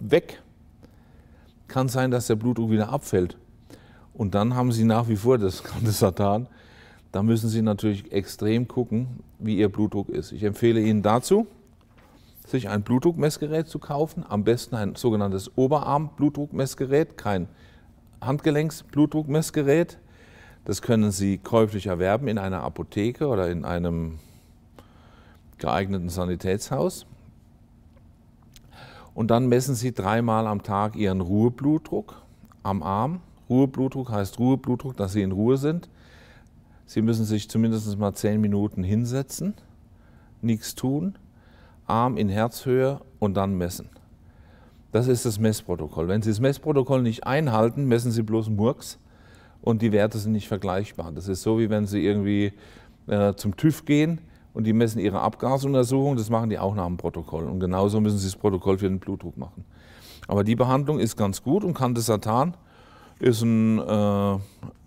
weg, kann sein, dass der Blutdruck wieder abfällt. Und dann haben Sie nach wie vor das ganze Satan. Da müssen Sie natürlich extrem gucken, wie Ihr Blutdruck ist. Ich empfehle Ihnen dazu, sich ein Blutdruckmessgerät zu kaufen, am besten ein sogenanntes Oberarm-Blutdruckmessgerät, kein Handgelenks-Blutdruckmessgerät. Das können Sie käuflich erwerben in einer Apotheke oder in einem geeigneten Sanitätshaus. Und dann messen Sie dreimal am Tag Ihren Ruheblutdruck am Arm. Ruheblutdruck heißt Ruheblutdruck, dass Sie in Ruhe sind. Sie müssen sich zumindest mal zehn Minuten hinsetzen, nichts tun, Arm in Herzhöhe und dann messen. Das ist das Messprotokoll. Wenn Sie das Messprotokoll nicht einhalten, messen Sie bloß Murks und die Werte sind nicht vergleichbar. Das ist so, wie wenn Sie irgendwie äh, zum TÜV gehen und die messen Ihre Abgasuntersuchung, das machen die auch nach dem Protokoll. Und genauso müssen Sie das Protokoll für den Blutdruck machen. Aber die Behandlung ist ganz gut und Kantesatan ist ein, äh,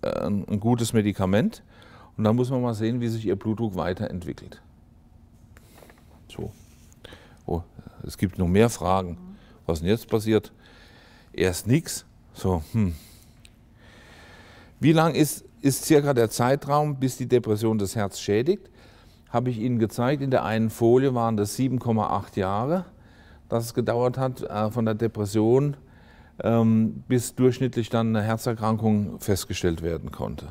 ein gutes Medikament. Und dann muss man mal sehen, wie sich Ihr Blutdruck weiterentwickelt. es gibt noch mehr Fragen. Was denn jetzt passiert? Erst nichts. So, hm. Wie lang ist, ist circa der Zeitraum, bis die Depression das Herz schädigt? Habe ich Ihnen gezeigt, in der einen Folie waren das 7,8 Jahre, dass es gedauert hat äh, von der Depression ähm, bis durchschnittlich dann eine Herzerkrankung festgestellt werden konnte.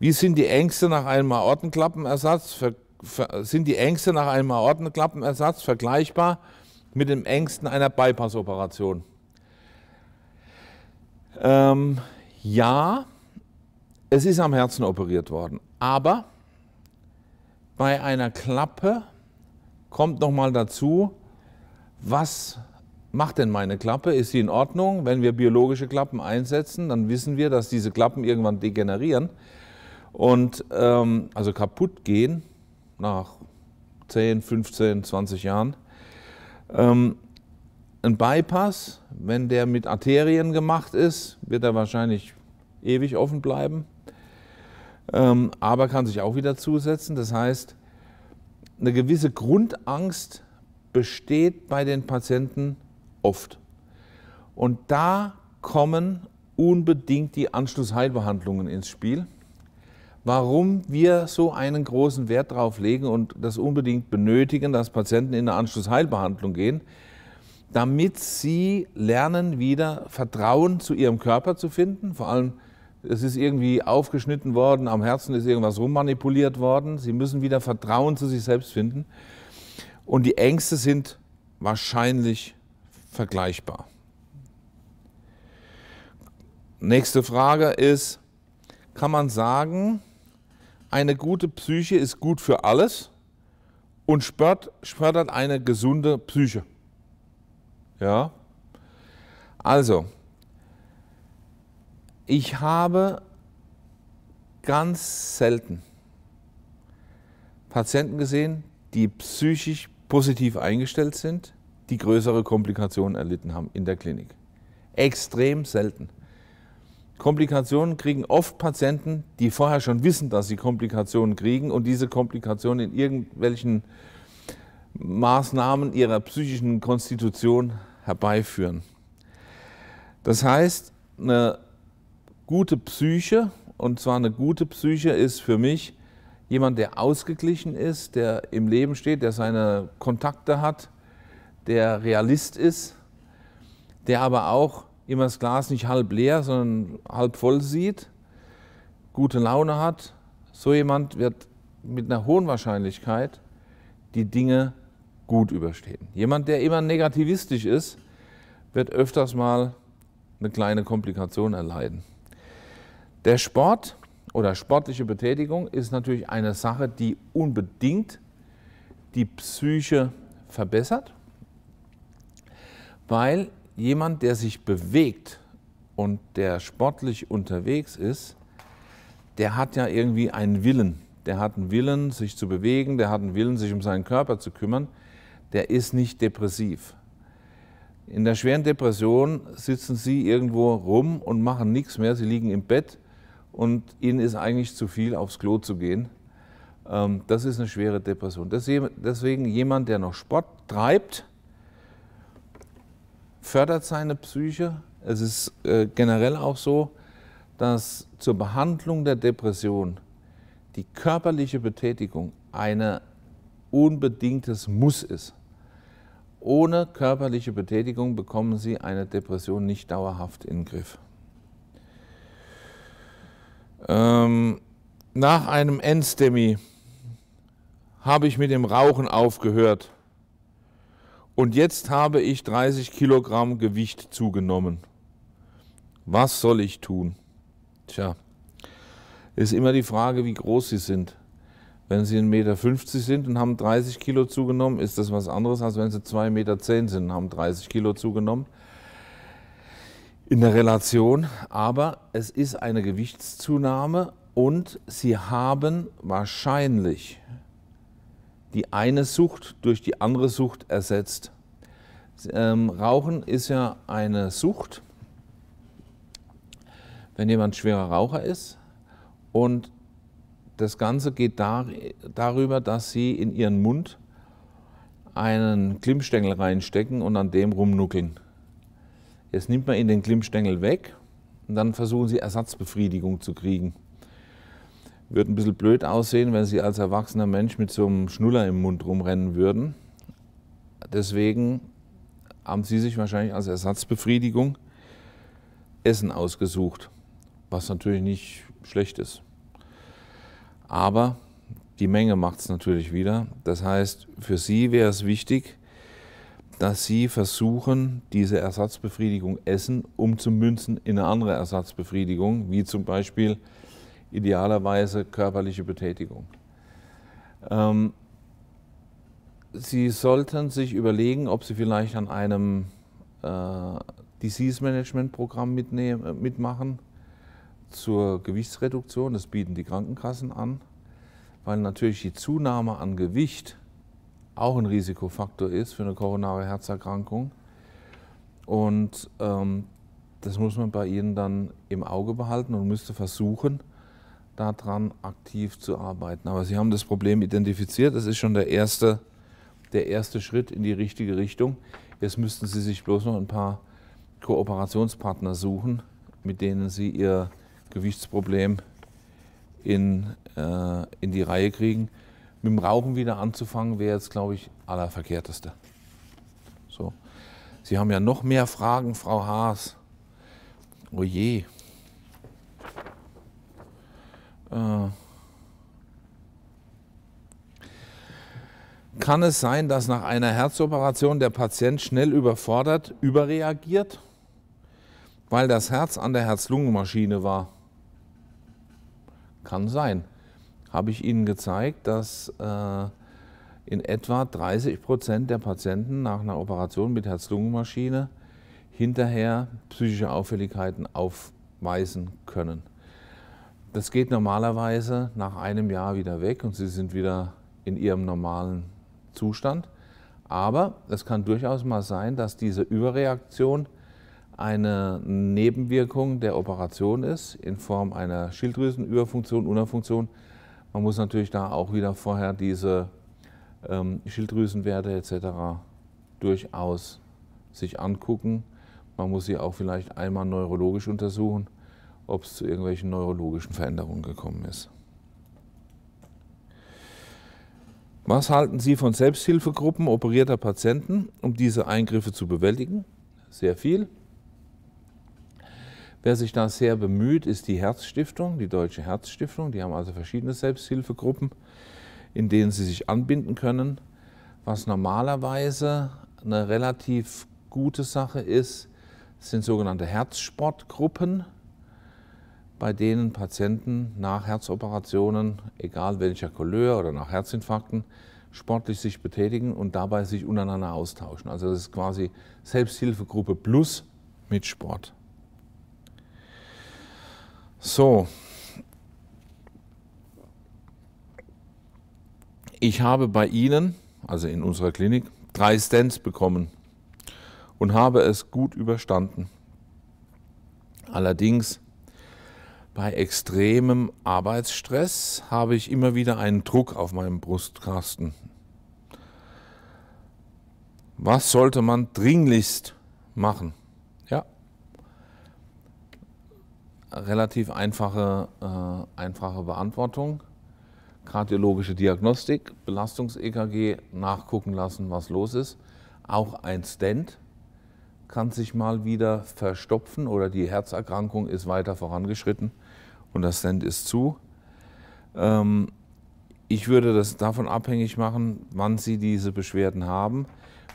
Wie sind die Ängste nach einem Aortenklappenersatz ver sind die Ängste nach einem Aortenklappenersatz vergleichbar mit den Ängsten einer Bypass-Operation? Ähm, ja, es ist am Herzen operiert worden, aber bei einer Klappe kommt nochmal dazu, was macht denn meine Klappe? Ist sie in Ordnung? Wenn wir biologische Klappen einsetzen, dann wissen wir, dass diese Klappen irgendwann degenerieren und ähm, also kaputt gehen nach 10, 15, 20 Jahren. Ähm, ein Bypass, wenn der mit Arterien gemacht ist, wird er wahrscheinlich ewig offen bleiben, ähm, aber kann sich auch wieder zusetzen. Das heißt, eine gewisse Grundangst besteht bei den Patienten oft. Und da kommen unbedingt die Anschlussheilbehandlungen ins Spiel warum wir so einen großen Wert darauf legen und das unbedingt benötigen, dass Patienten in eine Anschlussheilbehandlung gehen, damit sie lernen, wieder Vertrauen zu ihrem Körper zu finden. Vor allem, es ist irgendwie aufgeschnitten worden, am Herzen ist irgendwas rummanipuliert worden. Sie müssen wieder Vertrauen zu sich selbst finden. Und die Ängste sind wahrscheinlich vergleichbar. Nächste Frage ist, kann man sagen, eine gute Psyche ist gut für alles und spört, fördert eine gesunde Psyche. Ja? Also, ich habe ganz selten Patienten gesehen, die psychisch positiv eingestellt sind, die größere Komplikationen erlitten haben in der Klinik. Extrem selten. Komplikationen kriegen oft Patienten, die vorher schon wissen, dass sie Komplikationen kriegen und diese Komplikationen in irgendwelchen Maßnahmen ihrer psychischen Konstitution herbeiführen. Das heißt, eine gute Psyche, und zwar eine gute Psyche ist für mich jemand, der ausgeglichen ist, der im Leben steht, der seine Kontakte hat, der Realist ist, der aber auch immer das Glas nicht halb leer, sondern halb voll sieht, gute Laune hat, so jemand wird mit einer hohen Wahrscheinlichkeit die Dinge gut überstehen. Jemand, der immer negativistisch ist, wird öfters mal eine kleine Komplikation erleiden. Der Sport oder sportliche Betätigung ist natürlich eine Sache, die unbedingt die Psyche verbessert, weil jemand, der sich bewegt und der sportlich unterwegs ist, der hat ja irgendwie einen Willen. Der hat einen Willen, sich zu bewegen, der hat einen Willen, sich um seinen Körper zu kümmern. Der ist nicht depressiv. In der schweren Depression sitzen sie irgendwo rum und machen nichts mehr. Sie liegen im Bett und ihnen ist eigentlich zu viel, aufs Klo zu gehen. Ähm, das ist eine schwere Depression. Deswegen jemand, der noch Sport treibt, fördert seine Psyche. Es ist äh, generell auch so, dass zur Behandlung der Depression die körperliche Betätigung ein unbedingtes Muss ist. Ohne körperliche Betätigung bekommen Sie eine Depression nicht dauerhaft in den Griff. Ähm, nach einem Endstemi habe ich mit dem Rauchen aufgehört und jetzt habe ich 30 Kilogramm Gewicht zugenommen. Was soll ich tun? Tja, ist immer die Frage, wie groß Sie sind. Wenn Sie 1,50 Meter sind und haben 30 Kilo zugenommen, ist das was anderes, als wenn Sie 2,10 Meter sind und haben 30 Kilo zugenommen. In der Relation, aber es ist eine Gewichtszunahme und Sie haben wahrscheinlich die eine Sucht durch die andere Sucht ersetzt. Ähm, Rauchen ist ja eine Sucht, wenn jemand schwerer Raucher ist. Und das Ganze geht dar darüber, dass sie in ihren Mund einen Klimmstängel reinstecken und an dem rumnuckeln. Jetzt nimmt man ihnen den Klimmstängel weg und dann versuchen sie Ersatzbefriedigung zu kriegen. Würde ein bisschen blöd aussehen, wenn Sie als erwachsener Mensch mit so einem Schnuller im Mund rumrennen würden. Deswegen haben Sie sich wahrscheinlich als Ersatzbefriedigung Essen ausgesucht, was natürlich nicht schlecht ist. Aber die Menge macht es natürlich wieder. Das heißt, für Sie wäre es wichtig, dass Sie versuchen, diese Ersatzbefriedigung Essen umzumünzen in eine andere Ersatzbefriedigung, wie zum Beispiel idealerweise körperliche Betätigung. Ähm, Sie sollten sich überlegen, ob Sie vielleicht an einem äh, Disease Management Programm äh, mitmachen zur Gewichtsreduktion. Das bieten die Krankenkassen an, weil natürlich die Zunahme an Gewicht auch ein Risikofaktor ist für eine koronare Herzerkrankung. Und ähm, das muss man bei Ihnen dann im Auge behalten und müsste versuchen, daran aktiv zu arbeiten. Aber Sie haben das Problem identifiziert. Das ist schon der erste, der erste Schritt in die richtige Richtung. Jetzt müssten Sie sich bloß noch ein paar Kooperationspartner suchen, mit denen Sie Ihr Gewichtsproblem in, äh, in die Reihe kriegen. Mit dem Rauchen wieder anzufangen, wäre jetzt, glaube ich, allerverkehrteste. So. Sie haben ja noch mehr Fragen, Frau Haas. Oje. Oh äh. Kann es sein, dass nach einer Herzoperation der Patient schnell überfordert, überreagiert, weil das Herz an der Herz-Lungen-Maschine war? Kann sein. Habe ich Ihnen gezeigt, dass äh, in etwa 30 Prozent der Patienten nach einer Operation mit Herz-Lungen-Maschine hinterher psychische Auffälligkeiten aufweisen können. Das geht normalerweise nach einem Jahr wieder weg und sie sind wieder in ihrem normalen Zustand. Aber es kann durchaus mal sein, dass diese Überreaktion eine Nebenwirkung der Operation ist in Form einer Schilddrüsenüberfunktion, Unterfunktion. Man muss natürlich da auch wieder vorher diese ähm, Schilddrüsenwerte etc. durchaus sich angucken. Man muss sie auch vielleicht einmal neurologisch untersuchen ob es zu irgendwelchen neurologischen Veränderungen gekommen ist. Was halten Sie von Selbsthilfegruppen operierter Patienten, um diese Eingriffe zu bewältigen? Sehr viel. Wer sich da sehr bemüht, ist die Herzstiftung, die Deutsche Herzstiftung. Die haben also verschiedene Selbsthilfegruppen, in denen sie sich anbinden können. Was normalerweise eine relativ gute Sache ist, sind sogenannte Herzsportgruppen bei denen Patienten nach Herzoperationen, egal welcher Couleur oder nach Herzinfarkten, sportlich sich betätigen und dabei sich untereinander austauschen. Also das ist quasi Selbsthilfegruppe plus mit Sport. So. Ich habe bei Ihnen, also in unserer Klinik, drei Stents bekommen und habe es gut überstanden. Allerdings bei extremem Arbeitsstress habe ich immer wieder einen Druck auf meinem Brustkasten. Was sollte man dringlichst machen? Ja, relativ einfache, äh, einfache Beantwortung. Kardiologische Diagnostik, Belastungs-EKG, nachgucken lassen, was los ist. Auch ein Stent kann sich mal wieder verstopfen oder die Herzerkrankung ist weiter vorangeschritten und das Send ist zu. Ähm, ich würde das davon abhängig machen, wann Sie diese Beschwerden haben.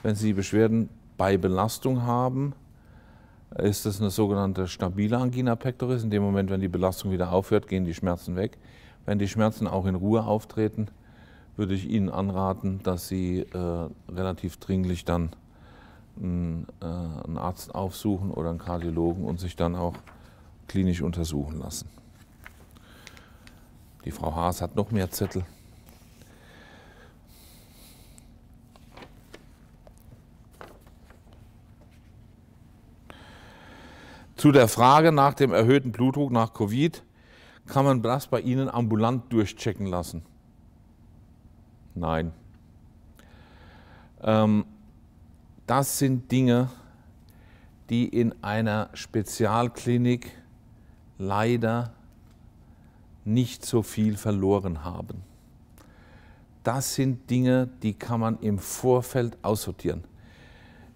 Wenn Sie Beschwerden bei Belastung haben, ist das eine sogenannte stabile Angina pectoris. In dem Moment, wenn die Belastung wieder aufhört, gehen die Schmerzen weg. Wenn die Schmerzen auch in Ruhe auftreten, würde ich Ihnen anraten, dass Sie äh, relativ dringlich dann einen, äh, einen Arzt aufsuchen oder einen Kardiologen und sich dann auch klinisch untersuchen lassen. Die Frau Haas hat noch mehr Zettel. Zu der Frage nach dem erhöhten Blutdruck nach Covid kann man das bei Ihnen ambulant durchchecken lassen? Nein. Ähm, das sind Dinge, die in einer Spezialklinik leider nicht so viel verloren haben. Das sind Dinge, die kann man im Vorfeld aussortieren.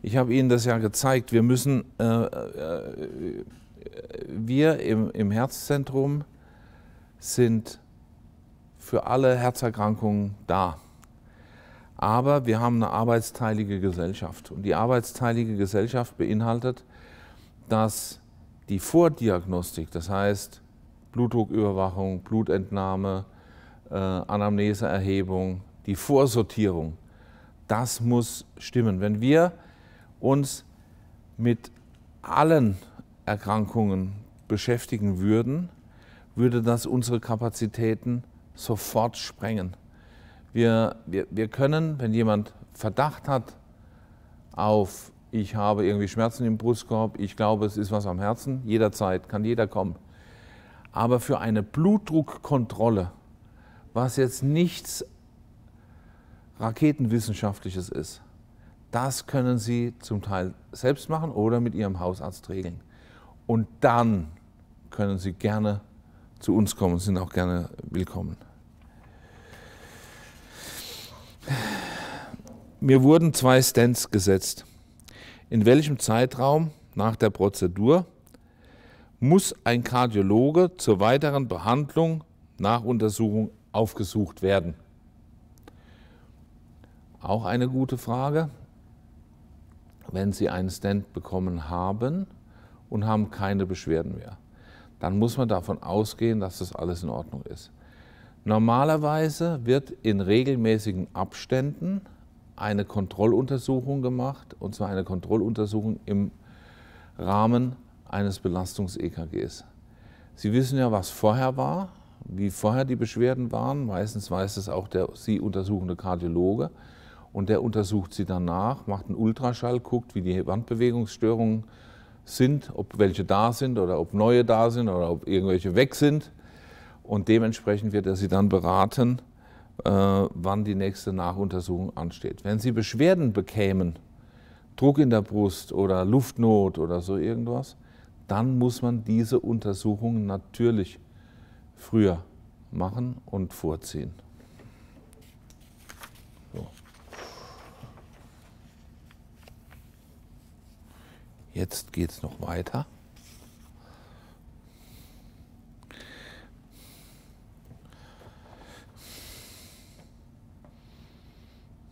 Ich habe Ihnen das ja gezeigt. Wir müssen, äh, äh, äh, wir im, im Herzzentrum sind für alle Herzerkrankungen da. Aber wir haben eine arbeitsteilige Gesellschaft. Und die arbeitsteilige Gesellschaft beinhaltet, dass die Vordiagnostik, das heißt Blutdrucküberwachung, Blutentnahme, äh, Anamneseerhebung, die Vorsortierung. Das muss stimmen. Wenn wir uns mit allen Erkrankungen beschäftigen würden, würde das unsere Kapazitäten sofort sprengen. Wir, wir, wir können, wenn jemand Verdacht hat auf, ich habe irgendwie Schmerzen im Brustkorb, ich glaube, es ist was am Herzen, jederzeit kann jeder kommen. Aber für eine Blutdruckkontrolle, was jetzt nichts Raketenwissenschaftliches ist, das können Sie zum Teil selbst machen oder mit Ihrem Hausarzt regeln. Und dann können Sie gerne zu uns kommen, sind auch gerne willkommen. Mir wurden zwei Stents gesetzt. In welchem Zeitraum nach der Prozedur muss ein Kardiologe zur weiteren Behandlung nach Untersuchung aufgesucht werden? Auch eine gute Frage. Wenn Sie einen Stent bekommen haben und haben keine Beschwerden mehr, dann muss man davon ausgehen, dass das alles in Ordnung ist. Normalerweise wird in regelmäßigen Abständen eine Kontrolluntersuchung gemacht, und zwar eine Kontrolluntersuchung im Rahmen eines Belastungs-EKGs. Sie wissen ja, was vorher war, wie vorher die Beschwerden waren. Meistens weiß es auch der Sie untersuchende Kardiologe. Und der untersucht Sie danach, macht einen Ultraschall, guckt, wie die Wandbewegungsstörungen sind, ob welche da sind oder ob neue da sind oder ob irgendwelche weg sind. Und dementsprechend wird er Sie dann beraten, äh, wann die nächste Nachuntersuchung ansteht. Wenn Sie Beschwerden bekämen, Druck in der Brust oder Luftnot oder so irgendwas, dann muss man diese Untersuchungen natürlich früher machen und vorziehen. So. Jetzt geht es noch weiter.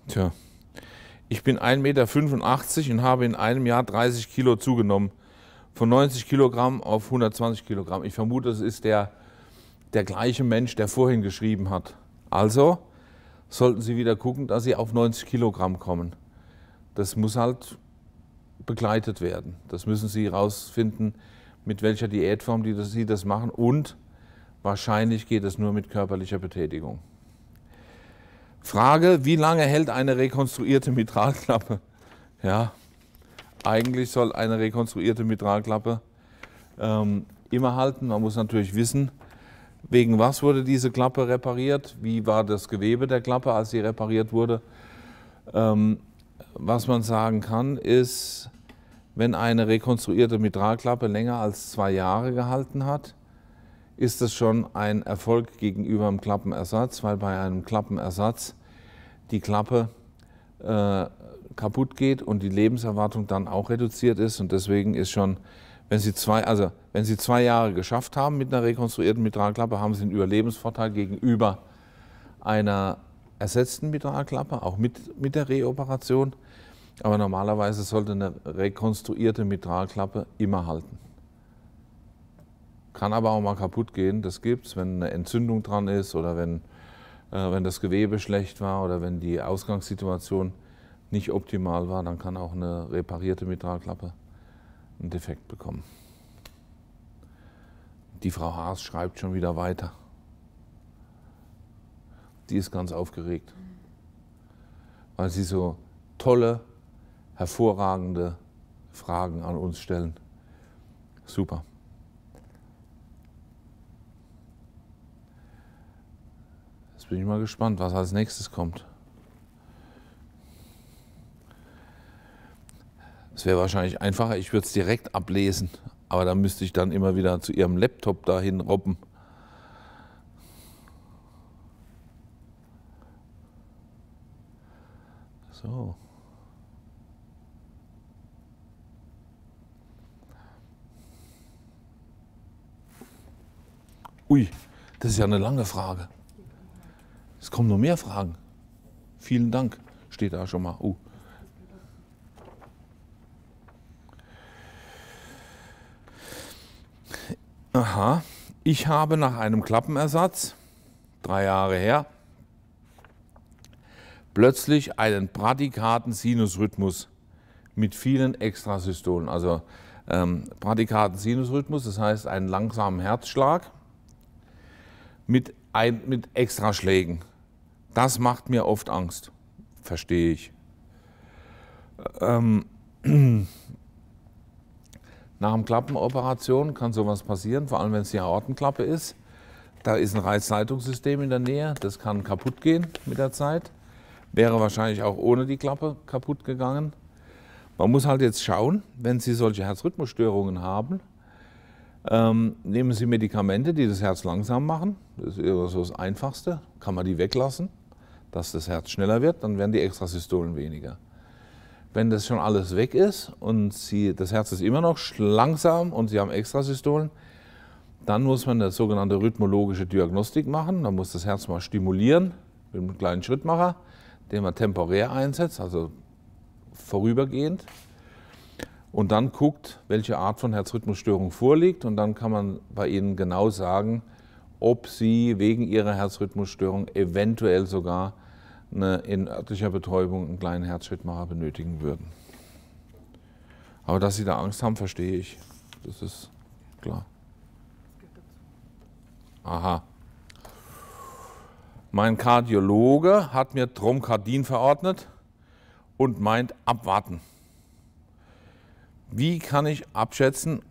Tja, ich bin 1,85 Meter und habe in einem Jahr 30 Kilo zugenommen von 90 Kilogramm auf 120 Kilogramm. Ich vermute, es ist der, der gleiche Mensch, der vorhin geschrieben hat. Also sollten Sie wieder gucken, dass Sie auf 90 Kilogramm kommen. Das muss halt begleitet werden. Das müssen Sie herausfinden, mit welcher Diätform die das, Sie das machen. Und wahrscheinlich geht es nur mit körperlicher Betätigung. Frage, wie lange hält eine rekonstruierte Mitralklappe? Ja, eigentlich soll eine rekonstruierte Mitralklappe ähm, immer halten. Man muss natürlich wissen, wegen was wurde diese Klappe repariert, wie war das Gewebe der Klappe, als sie repariert wurde. Ähm, was man sagen kann, ist, wenn eine rekonstruierte Mitralklappe länger als zwei Jahre gehalten hat, ist das schon ein Erfolg gegenüber dem Klappenersatz, weil bei einem Klappenersatz die Klappe äh, kaputt geht und die Lebenserwartung dann auch reduziert ist. Und deswegen ist schon, wenn Sie zwei, also wenn Sie zwei Jahre geschafft haben mit einer rekonstruierten Mitralklappe, haben Sie einen Überlebensvorteil gegenüber einer ersetzten Mitralklappe, auch mit, mit der Reoperation. Aber normalerweise sollte eine rekonstruierte Mitralklappe immer halten. Kann aber auch mal kaputt gehen, das gibt es, wenn eine Entzündung dran ist oder wenn, äh, wenn das Gewebe schlecht war oder wenn die Ausgangssituation nicht optimal war, dann kann auch eine reparierte Mitralklappe einen Defekt bekommen. Die Frau Haas schreibt schon wieder weiter. Die ist ganz aufgeregt, weil sie so tolle, hervorragende Fragen an uns stellen. Super. Jetzt bin ich mal gespannt, was als nächstes kommt. Es wäre wahrscheinlich einfacher, ich würde es direkt ablesen, aber da müsste ich dann immer wieder zu Ihrem Laptop dahin robben. So. Ui, das ist ja eine lange Frage. Es kommen noch mehr Fragen. Vielen Dank, steht da schon mal. Uh. Aha, ich habe nach einem Klappenersatz, drei Jahre her, plötzlich einen pradikaten Sinusrhythmus mit vielen Extrasystolen. Also ähm, pradikaten Sinusrhythmus, das heißt einen langsamen Herzschlag mit, ein, mit Extraschlägen. Das macht mir oft Angst, verstehe ich. Ähm, Nach einer Klappenoperation kann sowas passieren, vor allem wenn es die Aortenklappe ist. Da ist ein Reizleitungssystem in der Nähe, das kann kaputt gehen mit der Zeit. Wäre wahrscheinlich auch ohne die Klappe kaputt gegangen. Man muss halt jetzt schauen, wenn Sie solche Herzrhythmusstörungen haben, ähm, nehmen Sie Medikamente, die das Herz langsam machen. Das ist immer so das Einfachste. Kann man die weglassen, dass das Herz schneller wird, dann werden die Extrasystolen weniger wenn das schon alles weg ist und sie, das Herz ist immer noch langsam und sie haben Extrasystolen, dann muss man eine sogenannte rhythmologische Diagnostik machen. Man muss das Herz mal stimulieren mit einem kleinen Schrittmacher, den man temporär einsetzt, also vorübergehend. Und dann guckt, welche Art von Herzrhythmusstörung vorliegt. Und dann kann man bei Ihnen genau sagen, ob Sie wegen Ihrer Herzrhythmusstörung eventuell sogar eine, in örtlicher Betäubung einen kleinen Herzschrittmacher benötigen würden. Aber dass sie da Angst haben, verstehe ich. Das ist klar. Aha. Mein Kardiologe hat mir Tromkardin verordnet und meint abwarten. Wie kann ich abschätzen,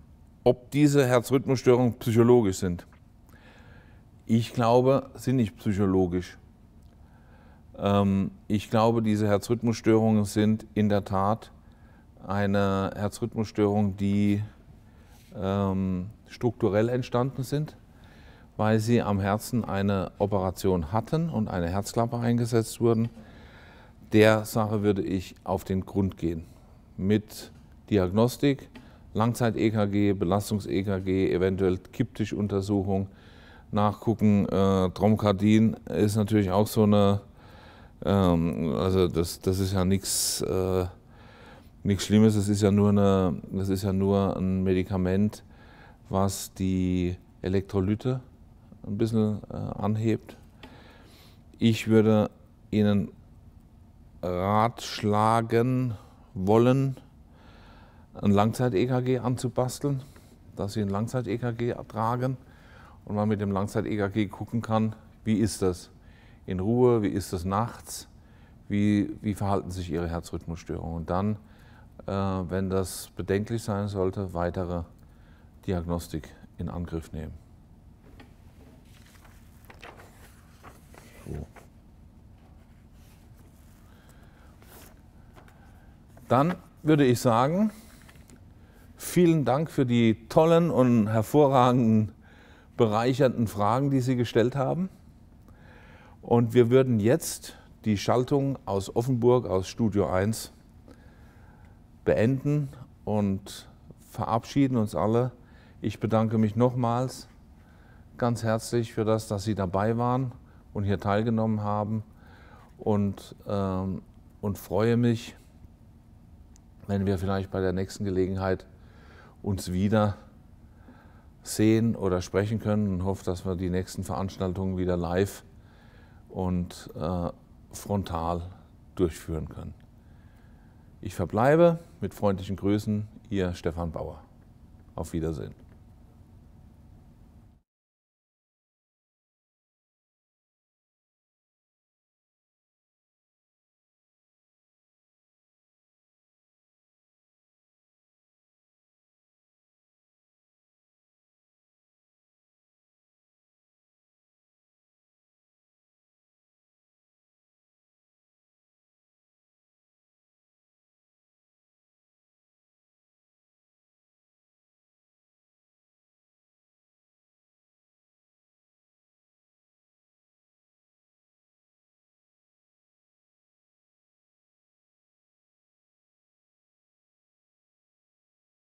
ob diese Herzrhythmusstörungen psychologisch sind? Ich glaube, sind nicht psychologisch. Ähm, ich glaube, diese Herzrhythmusstörungen sind in der Tat eine Herzrhythmusstörung, die ähm, strukturell entstanden sind, weil sie am Herzen eine Operation hatten und eine Herzklappe eingesetzt wurden. Der Sache würde ich auf den Grund gehen. Mit Diagnostik, Langzeit-EKG, Belastungs-EKG, eventuell Kiptisch-Untersuchung, nachgucken, äh, Tromkardin ist natürlich auch so eine ähm, also das, das ist ja nichts äh, Schlimmes, das ist ja nur eine, das ist ja nur ein Medikament, was die Elektrolyte ein bisschen äh, anhebt. Ich würde Ihnen ratschlagen wollen, ein Langzeit-EKG anzubasteln, dass Sie ein Langzeit-EKG tragen und man mit dem Langzeit-EKG gucken kann, wie ist das in Ruhe, wie ist es nachts, wie, wie verhalten sich ihre Herzrhythmusstörungen. Und dann, äh, wenn das bedenklich sein sollte, weitere Diagnostik in Angriff nehmen. So. Dann würde ich sagen, vielen Dank für die tollen und hervorragenden, bereichernden Fragen, die Sie gestellt haben. Und wir würden jetzt die Schaltung aus Offenburg, aus Studio 1 beenden und verabschieden uns alle. Ich bedanke mich nochmals ganz herzlich für das, dass Sie dabei waren und hier teilgenommen haben und, ähm, und freue mich, wenn wir vielleicht bei der nächsten Gelegenheit uns wieder sehen oder sprechen können und hoffe, dass wir die nächsten Veranstaltungen wieder live und äh, frontal durchführen können. Ich verbleibe mit freundlichen Grüßen, Ihr Stefan Bauer. Auf Wiedersehen.